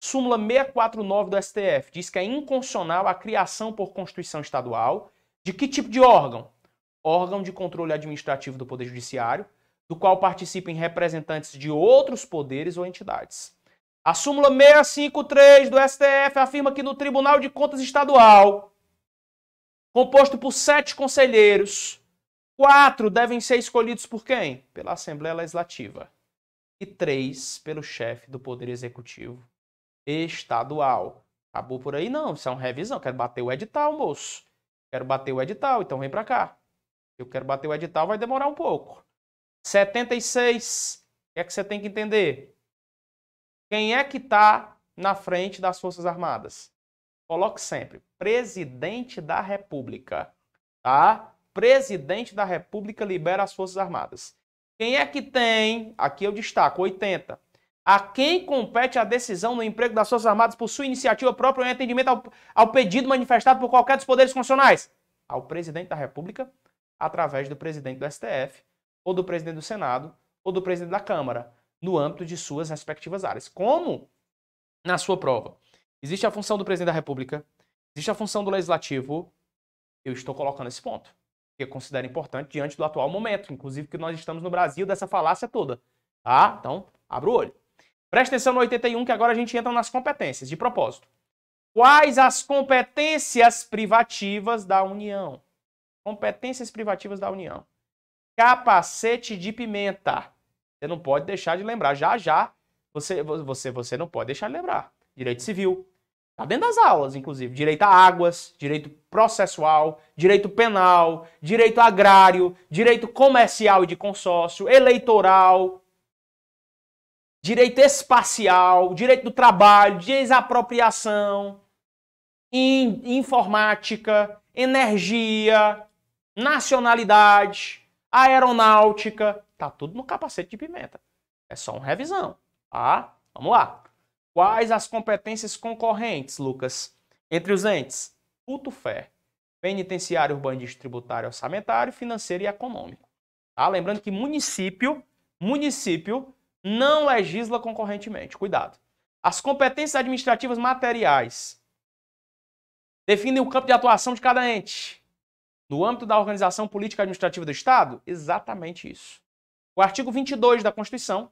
Súmula 649 do STF diz que é inconstitucional a criação por Constituição Estadual de que tipo de órgão? Órgão de controle administrativo do Poder Judiciário, do qual participem representantes de outros poderes ou entidades. A súmula 653 do STF afirma que no Tribunal de Contas Estadual, composto por sete conselheiros, Quatro devem ser escolhidos por quem? Pela Assembleia Legislativa. E três pelo chefe do Poder Executivo Estadual. Acabou por aí? Não, isso é uma revisão. Quero bater o edital, moço. Quero bater o edital, então vem para cá. Eu quero bater o edital, vai demorar um pouco. 76. O que é que você tem que entender? Quem é que está na frente das Forças Armadas? Coloque sempre, presidente da República, tá? presidente da República libera as Forças Armadas. Quem é que tem, aqui eu destaco, 80. A quem compete a decisão no emprego das Forças Armadas por sua iniciativa própria ou em atendimento ao, ao pedido manifestado por qualquer dos poderes constitucionais? Ao presidente da República, através do presidente do STF, ou do presidente do Senado, ou do presidente da Câmara, no âmbito de suas respectivas áreas. Como na sua prova. Existe a função do presidente da República, existe a função do legislativo. Eu estou colocando esse ponto que eu considero importante diante do atual momento, inclusive que nós estamos no Brasil dessa falácia toda. Tá? Então, abra o olho. Presta atenção no 81, que agora a gente entra nas competências, de propósito. Quais as competências privativas da União? Competências privativas da União. Capacete de pimenta. Você não pode deixar de lembrar. Já, já, você, você, você não pode deixar de lembrar. Direito civil, Tá dentro das aulas, inclusive. Direito a águas, direito processual, direito penal, direito agrário, direito comercial e de consórcio, eleitoral, direito espacial, direito do trabalho, desapropriação, in, informática, energia, nacionalidade, aeronáutica. Tá tudo no capacete de pimenta. É só uma revisão, tá? Vamos lá. Quais as competências concorrentes, Lucas? Entre os entes, Puto fé, penitenciário, urbanístico, tributário, orçamentário, financeiro e econômico. Tá? Lembrando que município, município não legisla concorrentemente. Cuidado. As competências administrativas materiais definem o campo de atuação de cada ente. No âmbito da organização política administrativa do Estado, exatamente isso. O artigo 22 da Constituição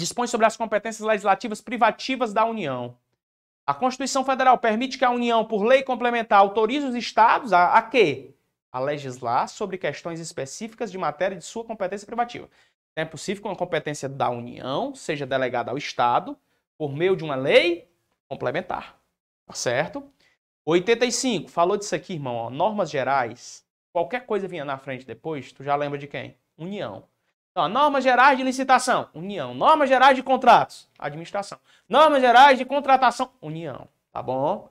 dispõe sobre as competências legislativas privativas da União. A Constituição Federal permite que a União, por lei complementar, autorize os estados a, a quê? A legislar sobre questões específicas de matéria de sua competência privativa. É possível que uma competência da União seja delegada ao Estado por meio de uma lei complementar. Tá certo? 85, falou disso aqui, irmão, ó, normas gerais. Qualquer coisa vinha na frente depois, tu já lembra de quem? União. Então, normas gerais de licitação, União. Normas gerais de contratos, administração. Normas gerais de contratação, União. Tá bom?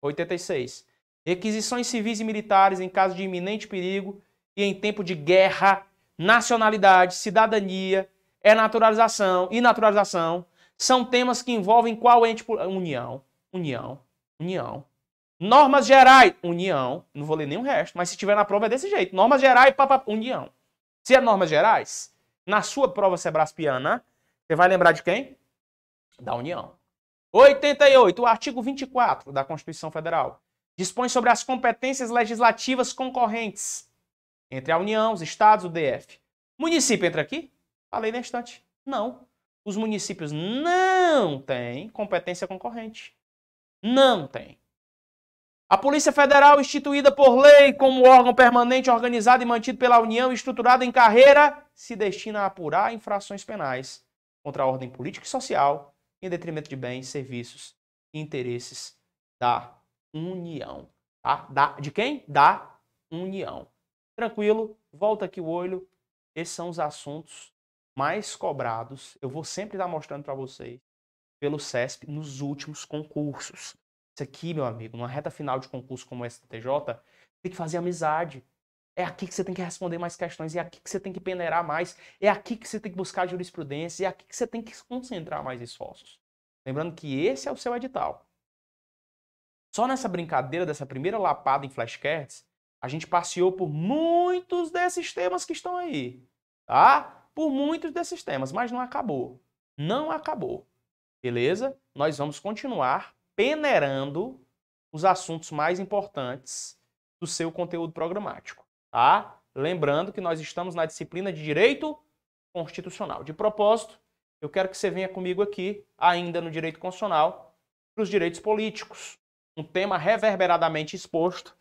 86. Requisições civis e militares em caso de iminente perigo e em tempo de guerra, nacionalidade, cidadania, é naturalização e naturalização são temas que envolvem qual ente? União, União, União. Normas gerais, União. Não vou ler nenhum resto, mas se tiver na prova é desse jeito. Normas gerais, papa União. Se é normas gerais, na sua prova Sebraspiana, você vai lembrar de quem? Da União. 88, o artigo 24 da Constituição Federal dispõe sobre as competências legislativas concorrentes entre a União, os estados, o DF. Município entra aqui? Falei na instante. Não. Os municípios não têm competência concorrente. Não tem. A Polícia Federal, instituída por lei como órgão permanente organizado e mantido pela União, estruturado em carreira se destina a apurar infrações penais contra a ordem política e social em detrimento de bens, serviços e interesses da União. Tá? Da, de quem? Da União. Tranquilo, volta aqui o olho. Esses são os assuntos mais cobrados. Eu vou sempre estar mostrando para vocês pelo CESP nos últimos concursos. Isso aqui, meu amigo, numa reta final de concurso como o STJ, tem que fazer amizade. É aqui que você tem que responder mais questões, é aqui que você tem que peneirar mais, é aqui que você tem que buscar jurisprudência, é aqui que você tem que concentrar mais esforços. Lembrando que esse é o seu edital. Só nessa brincadeira dessa primeira lapada em flashcards, a gente passeou por muitos desses temas que estão aí, tá? Por muitos desses temas, mas não acabou. Não acabou. Beleza? Nós vamos continuar peneirando os assuntos mais importantes do seu conteúdo programático. Tá? Lembrando que nós estamos na disciplina de direito constitucional. De propósito, eu quero que você venha comigo aqui, ainda no direito constitucional, para os direitos políticos. Um tema reverberadamente exposto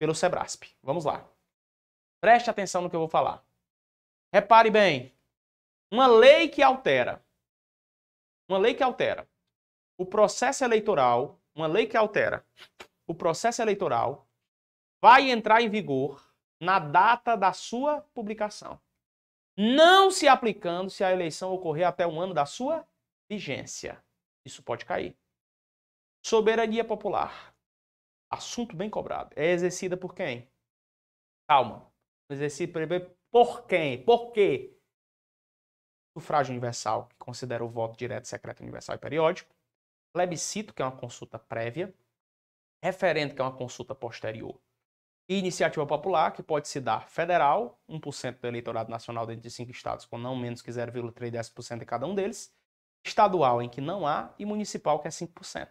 pelo Sebrasp. Vamos lá. Preste atenção no que eu vou falar. Repare bem. Uma lei que altera. Uma lei que altera o processo eleitoral, uma lei que altera o processo eleitoral, vai entrar em vigor na data da sua publicação, não se aplicando se a eleição ocorrer até um ano da sua vigência. Isso pode cair. Soberania popular. Assunto bem cobrado. É exercida por quem? Calma. Exercida por quem? Por quê? Sufrágio universal, que considera o voto direto, secreto, universal e periódico. Plebiscito, que é uma consulta prévia. Referendo, que é uma consulta posterior e iniciativa popular, que pode se dar federal, 1% do eleitorado nacional dentro de cinco estados, com não menos que 0,3% de cada um deles, estadual, em que não há, e municipal, que é 5%.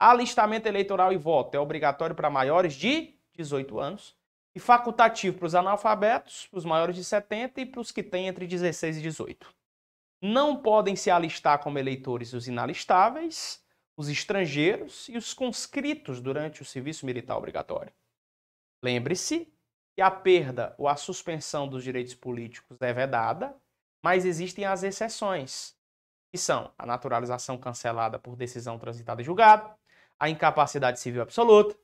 Alistamento eleitoral e voto é obrigatório para maiores de 18 anos e facultativo para os analfabetos, para os maiores de 70 e para os que têm entre 16 e 18. Não podem se alistar como eleitores os inalistáveis, os estrangeiros e os conscritos durante o serviço militar obrigatório. Lembre-se que a perda ou a suspensão dos direitos políticos é vedada, mas existem as exceções, que são a naturalização cancelada por decisão transitada e julgado, a incapacidade civil absoluta,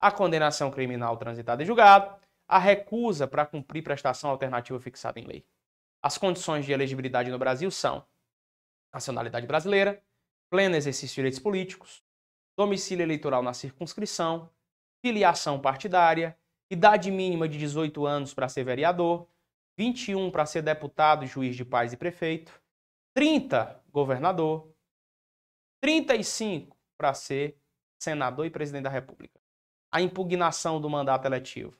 a condenação criminal transitada e julgado, a recusa para cumprir prestação alternativa fixada em lei. As condições de elegibilidade no Brasil são nacionalidade brasileira, pleno exercício de direitos políticos, domicílio eleitoral na circunscrição, filiação partidária, idade mínima de 18 anos para ser vereador, 21 para ser deputado, juiz de paz e prefeito, 30 governador, 35 para ser senador e presidente da República. A impugnação do mandato eletivo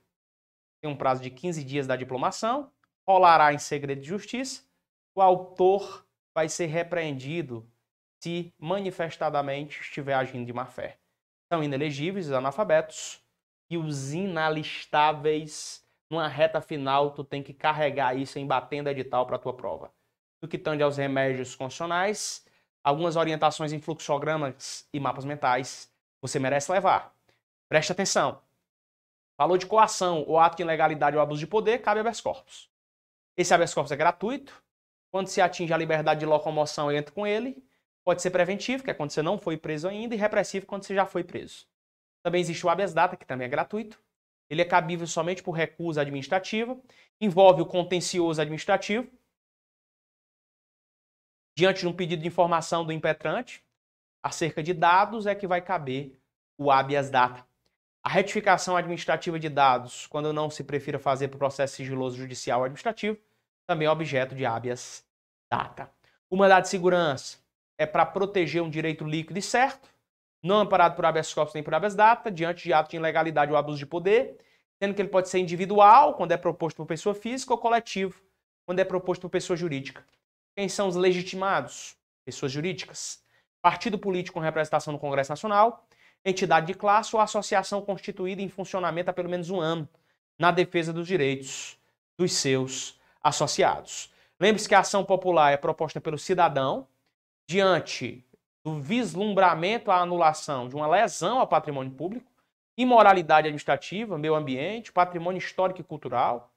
tem um prazo de 15 dias da diplomação, rolará em segredo de justiça, o autor vai ser repreendido se manifestadamente estiver agindo de má fé. São inelegíveis, analfabetos, e os inalistáveis. Numa reta final, tu tem que carregar isso em batendo edital para tua prova. No que tange aos remédios constitucionais, algumas orientações em fluxogramas e mapas mentais você merece levar. Preste atenção. Falou de coação ou ato de ilegalidade ou abuso de poder, cabe habeas corpus. Esse habeas corpus é gratuito. Quando se atinge a liberdade de locomoção, entra com ele. Pode ser preventivo, que é quando você não foi preso ainda, e repressivo, quando você já foi preso. Também existe o habeas data, que também é gratuito. Ele é cabível somente por recusa administrativa, envolve o contencioso administrativo, diante de um pedido de informação do impetrante acerca de dados é que vai caber o habeas data. A retificação administrativa de dados, quando não se prefira fazer o processo sigiloso judicial ou administrativo, também é objeto de habeas data. O mandado de segurança é para proteger um direito líquido e certo, não amparado por habeas corpus nem por habeas data, diante de ato de ilegalidade ou abuso de poder, sendo que ele pode ser individual, quando é proposto por pessoa física, ou coletivo, quando é proposto por pessoa jurídica. Quem são os legitimados? Pessoas jurídicas. Partido político com representação no Congresso Nacional, entidade de classe ou associação constituída em funcionamento há pelo menos um ano, na defesa dos direitos dos seus associados. Lembre-se que a ação popular é proposta pelo cidadão diante do vislumbramento à anulação de uma lesão ao patrimônio público, imoralidade administrativa, meio ambiente, patrimônio histórico e cultural,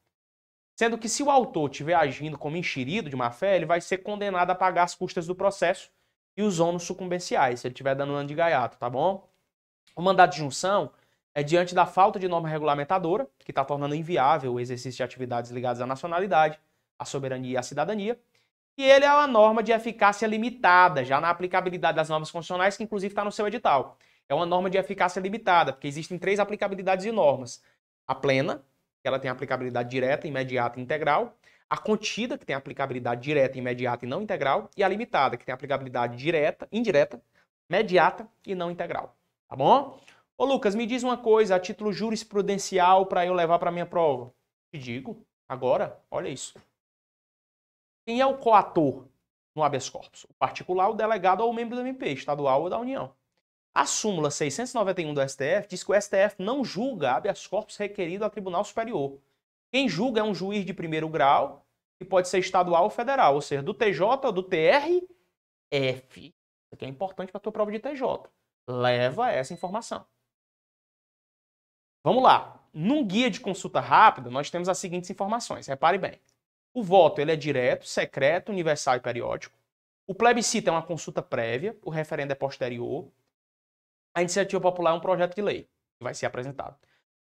sendo que se o autor estiver agindo como enxerido de má-fé, ele vai ser condenado a pagar as custas do processo e os ônus sucumbenciais, se ele estiver dando ano de gaiato, tá bom? O mandato de junção é diante da falta de norma regulamentadora, que está tornando inviável o exercício de atividades ligadas à nacionalidade, à soberania e à cidadania, e ele é uma norma de eficácia limitada, já na aplicabilidade das normas constitucionais, que inclusive está no seu edital. É uma norma de eficácia limitada, porque existem três aplicabilidades de normas. A plena, que ela tem aplicabilidade direta, imediata e integral. A contida, que tem aplicabilidade direta, imediata e não integral. E a limitada, que tem aplicabilidade direta, indireta, mediata e não integral. Tá bom? Ô Lucas, me diz uma coisa a título jurisprudencial para eu levar para minha prova. Te digo, agora, olha isso. Quem é o coator no habeas corpus? O particular, o delegado ou o membro do MP, estadual ou da União. A súmula 691 do STF diz que o STF não julga habeas corpus requerido a tribunal superior. Quem julga é um juiz de primeiro grau, que pode ser estadual ou federal, ou seja, do TJ ou do TRF. Isso aqui é importante para a tua prova de TJ. Leva essa informação. Vamos lá. Num guia de consulta rápida, nós temos as seguintes informações. Repare bem. O voto ele é direto, secreto, universal e periódico. O plebiscito é uma consulta prévia, o referendo é posterior. A iniciativa popular é um projeto de lei que vai ser apresentado.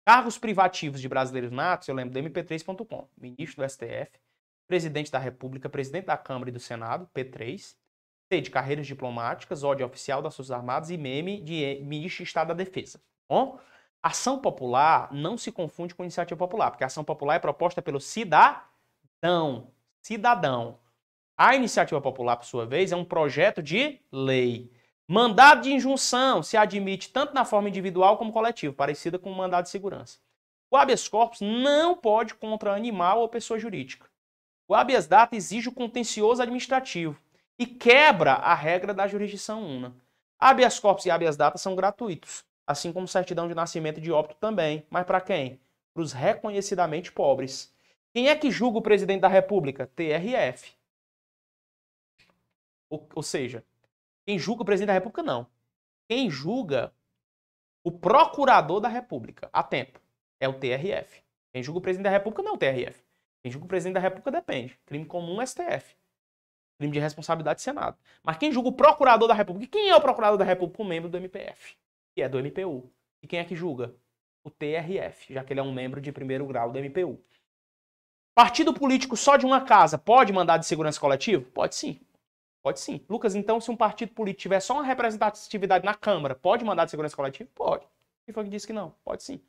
Cargos privativos de brasileiros natos, eu lembro do mp3.com, ministro do STF, presidente da República, presidente da Câmara e do Senado, P3, C de carreiras diplomáticas, O oficial das Forças Armadas e meme de ministro de Estado da Defesa. Bom, ação popular não se confunde com iniciativa popular, porque ação popular é proposta pelo cidadão cidadão, cidadão. A iniciativa popular, por sua vez, é um projeto de lei. Mandado de injunção se admite tanto na forma individual como coletiva, parecida com o mandado de segurança. O habeas corpus não pode contra animal ou pessoa jurídica. O habeas data exige o contencioso administrativo e quebra a regra da jurisdição una. Habeas corpus e habeas data são gratuitos, assim como certidão de nascimento e de óbito também. Mas para quem? Para os reconhecidamente pobres. Quem é que julga o presidente da República? TRF. Ou, ou seja, quem julga o presidente da República não. Quem julga o procurador da República a tempo é o TRF. Quem julga o presidente da República não é o TRF. Quem julga o presidente da República depende. Crime comum, é STF. Crime de responsabilidade, Senado. Mas quem julga o procurador da República? Quem é o procurador da República? Um membro do MPF, que é do MPU. E quem é que julga? O TRF, já que ele é um membro de primeiro grau do MPU. Partido político só de uma casa pode mandar de segurança coletiva? Pode sim. Pode sim. Lucas, então se um partido político tiver só uma representatividade na Câmara, pode mandar de segurança coletiva? Pode. E foi que disse que não? Pode sim.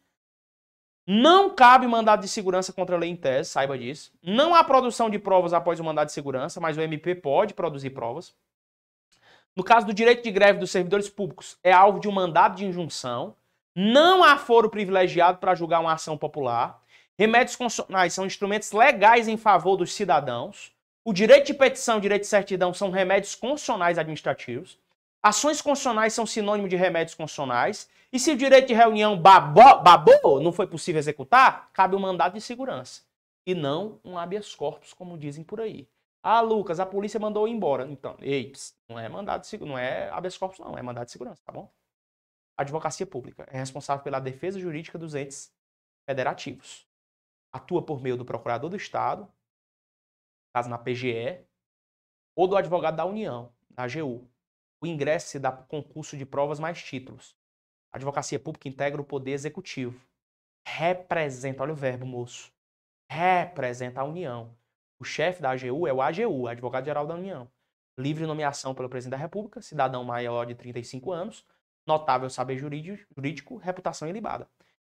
Não cabe mandado de segurança contra a lei em tese, saiba disso. Não há produção de provas após o mandado de segurança, mas o MP pode produzir provas. No caso do direito de greve dos servidores públicos, é alvo de um mandado de injunção. Não há foro privilegiado para julgar uma ação popular. Remédios constitucionais são instrumentos legais em favor dos cidadãos. O direito de petição e o direito de certidão são remédios constitucionais administrativos. Ações constitucionais são sinônimo de remédios constitucionais. E se o direito de reunião babou, babou não foi possível executar, cabe um mandado de segurança. E não um habeas corpus, como dizem por aí. Ah, Lucas, a polícia mandou embora. Então, ei, não é mandado de, não é habeas corpus, não, é mandado de segurança, tá bom? advocacia pública é responsável pela defesa jurídica dos entes federativos atua por meio do procurador do Estado, caso na PGE, ou do advogado da União, na AGU. O ingresso se dá por concurso de provas mais títulos. A advocacia pública integra o poder executivo. Representa, olha o verbo, moço. Representa a União. O chefe da AGU é o AGU, advogado-geral da União. Livre nomeação pelo presidente da República, cidadão maior de 35 anos, notável saber jurídico, reputação ilibada.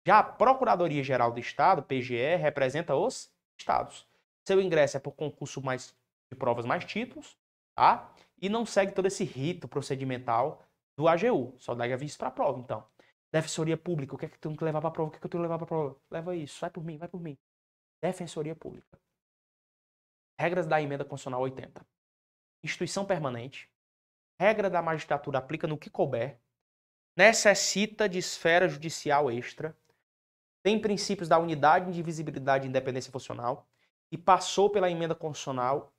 Já a Procuradoria-Geral do Estado, PGE, representa os estados. Seu ingresso é por concurso mais, de provas mais títulos, tá? E não segue todo esse rito procedimental do AGU, só dá aviso para a prova, então. Defensoria Pública, o que é que eu tenho que levar para a prova? O que é que eu tenho que levar para a prova? Leva isso, vai por mim, vai por mim. Defensoria Pública. Regras da Emenda Constitucional 80. Instituição permanente. Regra da magistratura aplica no que couber. Necessita de esfera judicial extra tem princípios da unidade, indivisibilidade e independência funcional e passou pela emenda constitucional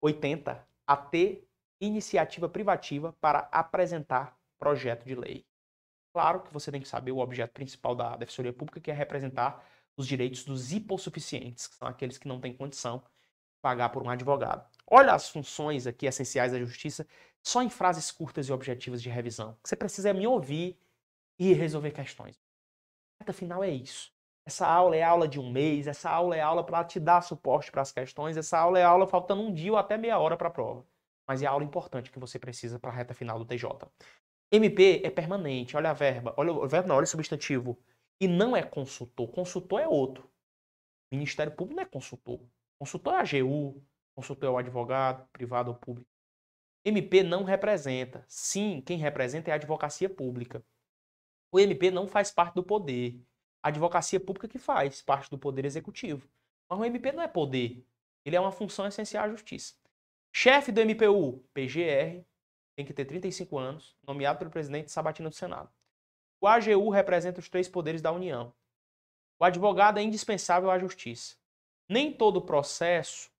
80 a ter iniciativa privativa para apresentar projeto de lei. Claro que você tem que saber o objeto principal da Defensoria Pública, que é representar os direitos dos hipossuficientes, que são aqueles que não têm condição de pagar por um advogado. Olha as funções aqui essenciais da justiça, só em frases curtas e objetivas de revisão. O que você precisa é me ouvir e resolver questões reta final é isso. Essa aula é aula de um mês, essa aula é aula para te dar suporte para as questões, essa aula é aula faltando um dia ou até meia hora para a prova. Mas é a aula importante que você precisa para a reta final do TJ. MP é permanente, olha a verba, olha o verbo não, olha o substantivo. E não é consultor, consultor é outro. Ministério Público não é consultor. Consultor é a AGU, consultor é o advogado, privado ou público. MP não representa. Sim, quem representa é a advocacia pública. O MP não faz parte do poder. A advocacia pública que faz parte do poder executivo. Mas o MP não é poder. Ele é uma função essencial à justiça. Chefe do MPU, PGR, tem que ter 35 anos, nomeado pelo presidente Sabatina do Senado. O AGU representa os três poderes da União. O advogado é indispensável à justiça. Nem todo processo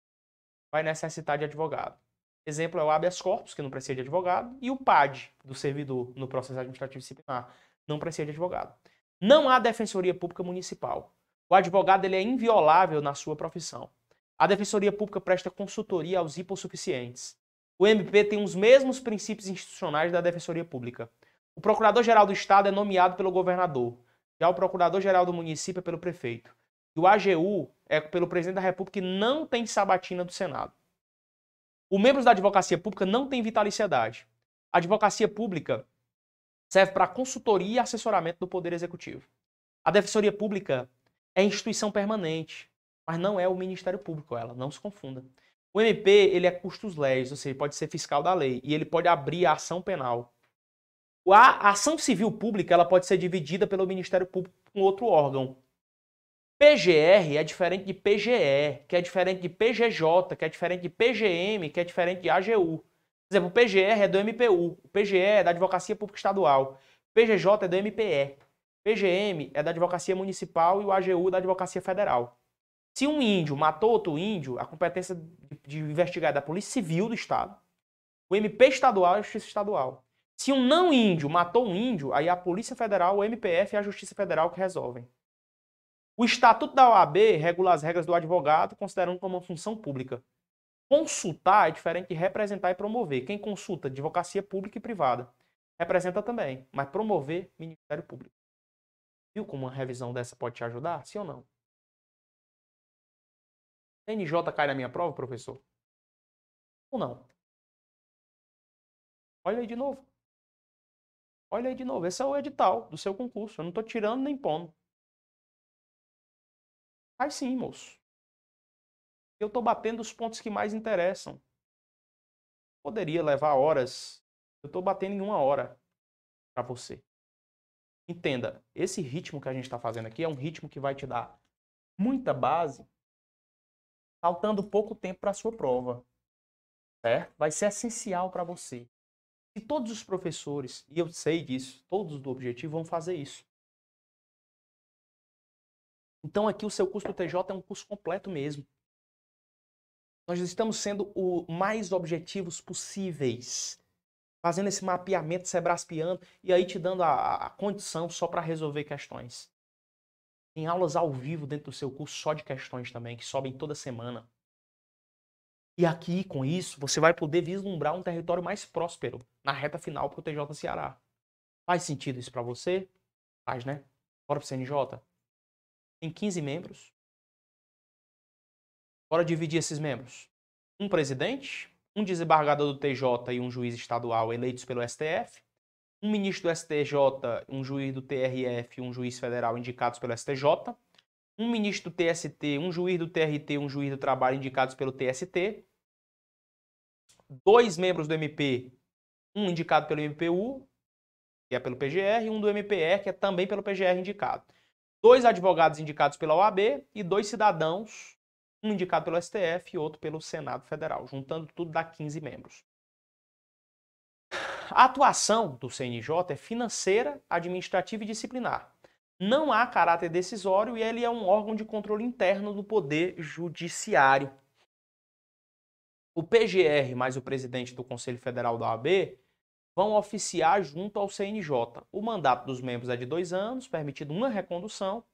vai necessitar de advogado. Exemplo é o habeas corpus, que não precisa de advogado, e o PAD, do servidor, no processo administrativo disciplinar não precisa de advogado. Não há defensoria pública municipal. O advogado ele é inviolável na sua profissão. A defensoria pública presta consultoria aos hipossuficientes. O MP tem os mesmos princípios institucionais da defensoria pública. O procurador-geral do estado é nomeado pelo governador. Já o procurador-geral do município é pelo prefeito. E o AGU é pelo presidente da República e não tem sabatina do Senado. Os membros da advocacia pública não têm vitaliciedade. A advocacia pública serve para consultoria e assessoramento do Poder Executivo. A Defensoria Pública é instituição permanente, mas não é o Ministério Público, ela, não se confunda. O MP, ele é custos leis, ou seja, pode ser fiscal da lei, e ele pode abrir a ação penal. A ação civil pública, ela pode ser dividida pelo Ministério Público com outro órgão. PGR é diferente de PGE, que é diferente de PGJ, que é diferente de PGM, que é diferente de AGU. Por exemplo, o PGR é do MPU, o PGE é da Advocacia Pública Estadual, o PGJ é do MPE, o PGM é da Advocacia Municipal e o AGU é da Advocacia Federal. Se um índio matou outro índio, a competência de investigar é da Polícia Civil do Estado, o MP estadual e a Justiça Estadual. Se um não índio matou um índio, aí é a Polícia Federal, o MPF e a Justiça Federal que resolvem. O Estatuto da OAB regula as regras do advogado, considerando como uma função pública. Consultar é diferente de representar e promover. Quem consulta? Advocacia pública e privada. Representa também, mas promover, Ministério Público. Viu como uma revisão dessa pode te ajudar? Sim ou não? NJ cai na minha prova, professor? Ou não? Olha aí de novo. Olha aí de novo. Esse é o edital do seu concurso. Eu não estou tirando nem pondo. Cai sim, moço. Eu estou batendo os pontos que mais interessam. Poderia levar horas. Eu estou batendo em uma hora para você. Entenda, esse ritmo que a gente está fazendo aqui é um ritmo que vai te dar muita base, faltando pouco tempo para a sua prova. Certo? Vai ser essencial para você. E todos os professores, e eu sei disso, todos do objetivo vão fazer isso. Então aqui o seu curso do TJ é um curso completo mesmo. Nós estamos sendo o mais objetivos possíveis, fazendo esse mapeamento sebraspiando e aí te dando a, a condição só para resolver questões. Tem aulas ao vivo dentro do seu curso só de questões também, que sobem toda semana. E aqui, com isso, você vai poder vislumbrar um território mais próspero na reta final para o TJ Ceará. Faz sentido isso para você? Faz, né? Bora para o CNJ? Tem 15 membros, Bora dividir esses membros. Um presidente, um desembargador do TJ e um juiz estadual eleitos pelo STF, um ministro do STJ, um juiz do TRF e um juiz federal indicados pelo STJ, um ministro do TST, um juiz do TRT e um juiz do trabalho indicados pelo TST, dois membros do MP, um indicado pelo MPU, que é pelo PGR, e um do MPE, que é também pelo PGR indicado. Dois advogados indicados pela OAB e dois cidadãos um indicado pelo STF e outro pelo Senado Federal. Juntando tudo, dá 15 membros. A atuação do CNJ é financeira, administrativa e disciplinar. Não há caráter decisório e ele é um órgão de controle interno do Poder Judiciário. O PGR mais o presidente do Conselho Federal da OAB vão oficiar junto ao CNJ. O mandato dos membros é de dois anos, permitido uma recondução,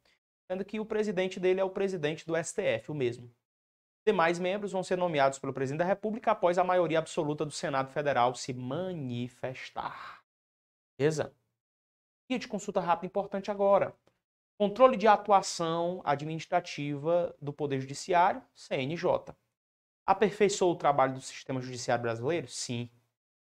sendo que o presidente dele é o presidente do STF, o mesmo. Demais membros vão ser nomeados pelo presidente da República após a maioria absoluta do Senado Federal se manifestar. Beleza? Guia de consulta rápida importante agora. Controle de atuação administrativa do Poder Judiciário, CNJ. Aperfeiçoou o trabalho do sistema judiciário brasileiro? Sim.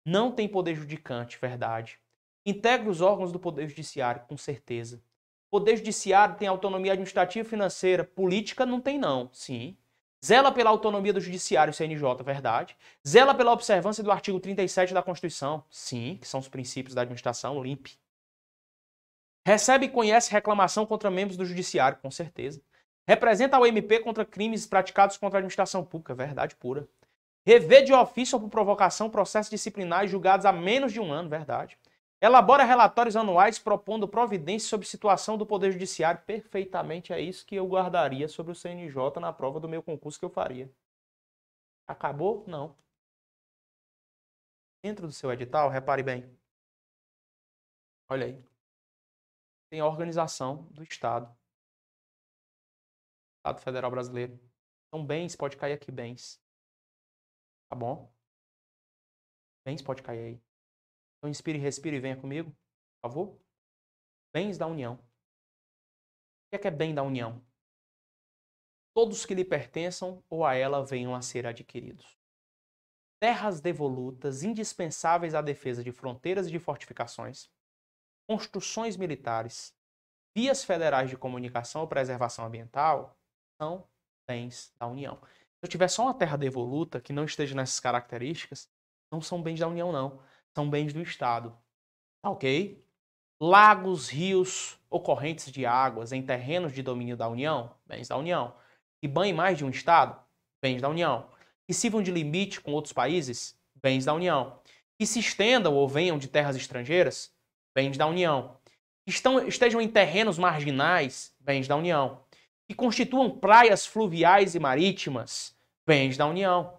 Não tem poder judicante, verdade. Integra os órgãos do Poder Judiciário, com certeza. Poder Judiciário tem autonomia administrativa, financeira, política não tem não, sim zela pela autonomia do judiciário, CNJ, verdade, zela pela observância do artigo 37 da Constituição, sim, que são os princípios da administração, limpe. Recebe e conhece reclamação contra membros do judiciário, com certeza. Representa o MP contra crimes praticados contra a administração pública, verdade pura. Revê de ofício ou por provocação processos disciplinares julgados a menos de um ano, verdade. Elabora relatórios anuais propondo providências sobre situação do Poder Judiciário. Perfeitamente é isso que eu guardaria sobre o CNJ na prova do meu concurso que eu faria. Acabou? Não. Dentro do seu edital, repare bem. Olha aí. Tem a organização do Estado. Estado Federal Brasileiro. Então, bens, pode cair aqui, bens. Tá bom? Bens pode cair aí. Então inspire, respire e venha comigo, por favor. Bens da União. O que é, que é bem da União? Todos que lhe pertençam ou a ela venham a ser adquiridos. Terras devolutas, indispensáveis à defesa de fronteiras e de fortificações, construções militares, vias federais de comunicação ou preservação ambiental são bens da União. Se eu tiver só uma terra devoluta que não esteja nessas características, não são bens da União, não são bens do Estado. Ah, ok? Lagos, rios ou correntes de águas em terrenos de domínio da União, bens da União. que banhem mais de um Estado, bens da União. Que sirvam de limite com outros países, bens da União. Que se estendam ou venham de terras estrangeiras, bens da União. Estão, estejam em terrenos marginais, bens da União. Que constituam praias fluviais e marítimas, bens da União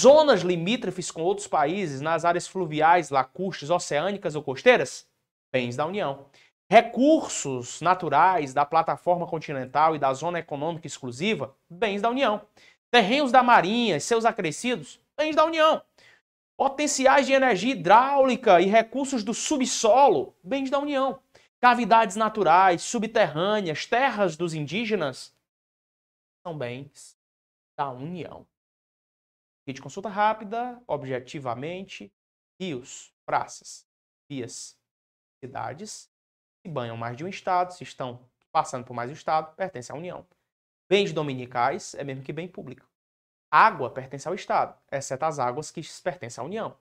zonas limítrofes com outros países nas áreas fluviais, lacustres, oceânicas ou costeiras? Bens da União. Recursos naturais da plataforma continental e da zona econômica exclusiva? Bens da União. Terrenos da Marinha e seus acrescidos? Bens da União. Potenciais de energia hidráulica e recursos do subsolo? Bens da União. Cavidades naturais, subterrâneas, terras dos indígenas? São bens da União. Kit consulta rápida, objetivamente, rios, praças, vias, cidades que banham mais de um estado, se estão passando por mais de um estado, pertence à União. Bens dominicais é mesmo que bem público. Água pertence ao Estado, exceto as águas que pertencem à União.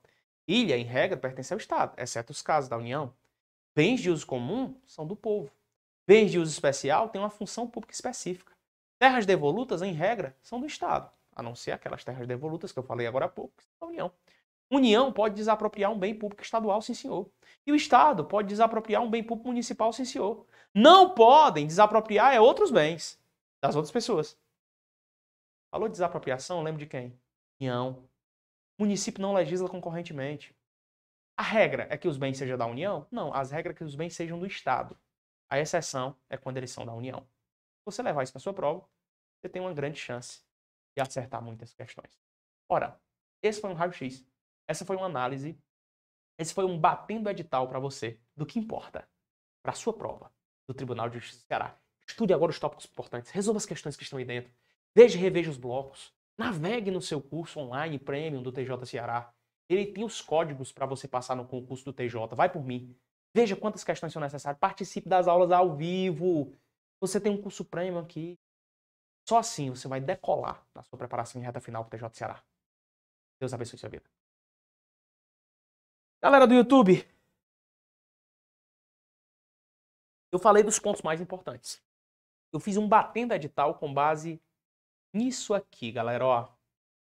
Ilha, em regra, pertence ao Estado, exceto os casos da União. Bens de uso comum são do povo. Bens de uso especial têm uma função pública específica. Terras devolutas, em regra, são do Estado a não ser aquelas terras devolutas que eu falei agora há pouco, que são da União. União pode desapropriar um bem público estadual, sim senhor. E o Estado pode desapropriar um bem público municipal, sim senhor. Não podem desapropriar é outros bens das outras pessoas. Falou de desapropriação, lembro de quem? União. O município não legisla concorrentemente. A regra é que os bens sejam da União? Não, as regras é que os bens sejam do Estado. A exceção é quando eles são da União. Se você levar isso para sua prova, você tem uma grande chance e acertar muitas questões. Ora, esse foi um raio-x. Essa foi uma análise. Esse foi um batendo edital para você do que importa para a sua prova do Tribunal de Justiça do Ceará. Estude agora os tópicos importantes, resolva as questões que estão aí dentro, veja e reveja os blocos, navegue no seu curso online premium do TJ Ceará. Ele tem os códigos para você passar no concurso do TJ. Vai por mim. Veja quantas questões são necessárias. Participe das aulas ao vivo. Você tem um curso premium aqui. Só assim você vai decolar na sua preparação em reta final para o TJ Ceará. Deus abençoe sua vida. Galera do YouTube, eu falei dos pontos mais importantes. Eu fiz um batendo edital com base nisso aqui, galera, ó.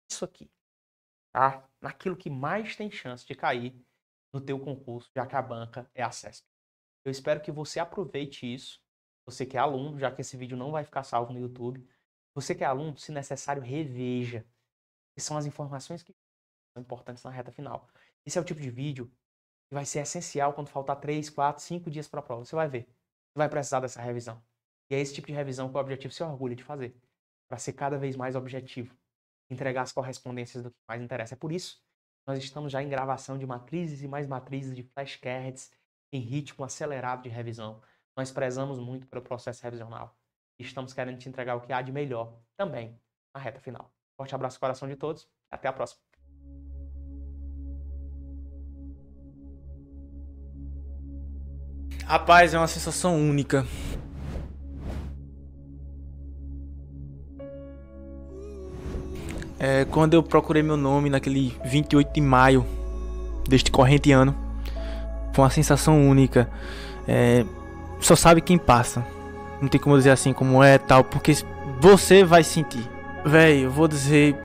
Isso aqui, tá? Naquilo que mais tem chance de cair no teu concurso já que é a banca é acesso. Eu espero que você aproveite isso. Você que é aluno, já que esse vídeo não vai ficar salvo no YouTube, você que é aluno, se necessário, reveja. Que são as informações que são importantes na reta final. Esse é o tipo de vídeo que vai ser essencial quando faltar 3, 4, 5 dias para a prova. Você vai ver. Você vai precisar dessa revisão. E é esse tipo de revisão que o objetivo se orgulha de fazer. Para ser cada vez mais objetivo. Entregar as correspondências do que mais interessa. É por isso nós estamos já em gravação de matrizes e mais matrizes de flashcards em ritmo acelerado de revisão. Nós prezamos muito pelo processo revisional estamos querendo te entregar o que há de melhor também na reta final. Forte abraço no coração de todos. Até a próxima. A paz é uma sensação única. É, quando eu procurei meu nome naquele 28 de maio deste corrente ano, foi uma sensação única. É, só sabe quem passa. Não tem como dizer assim como é tal, porque você vai sentir. Velho, eu vou dizer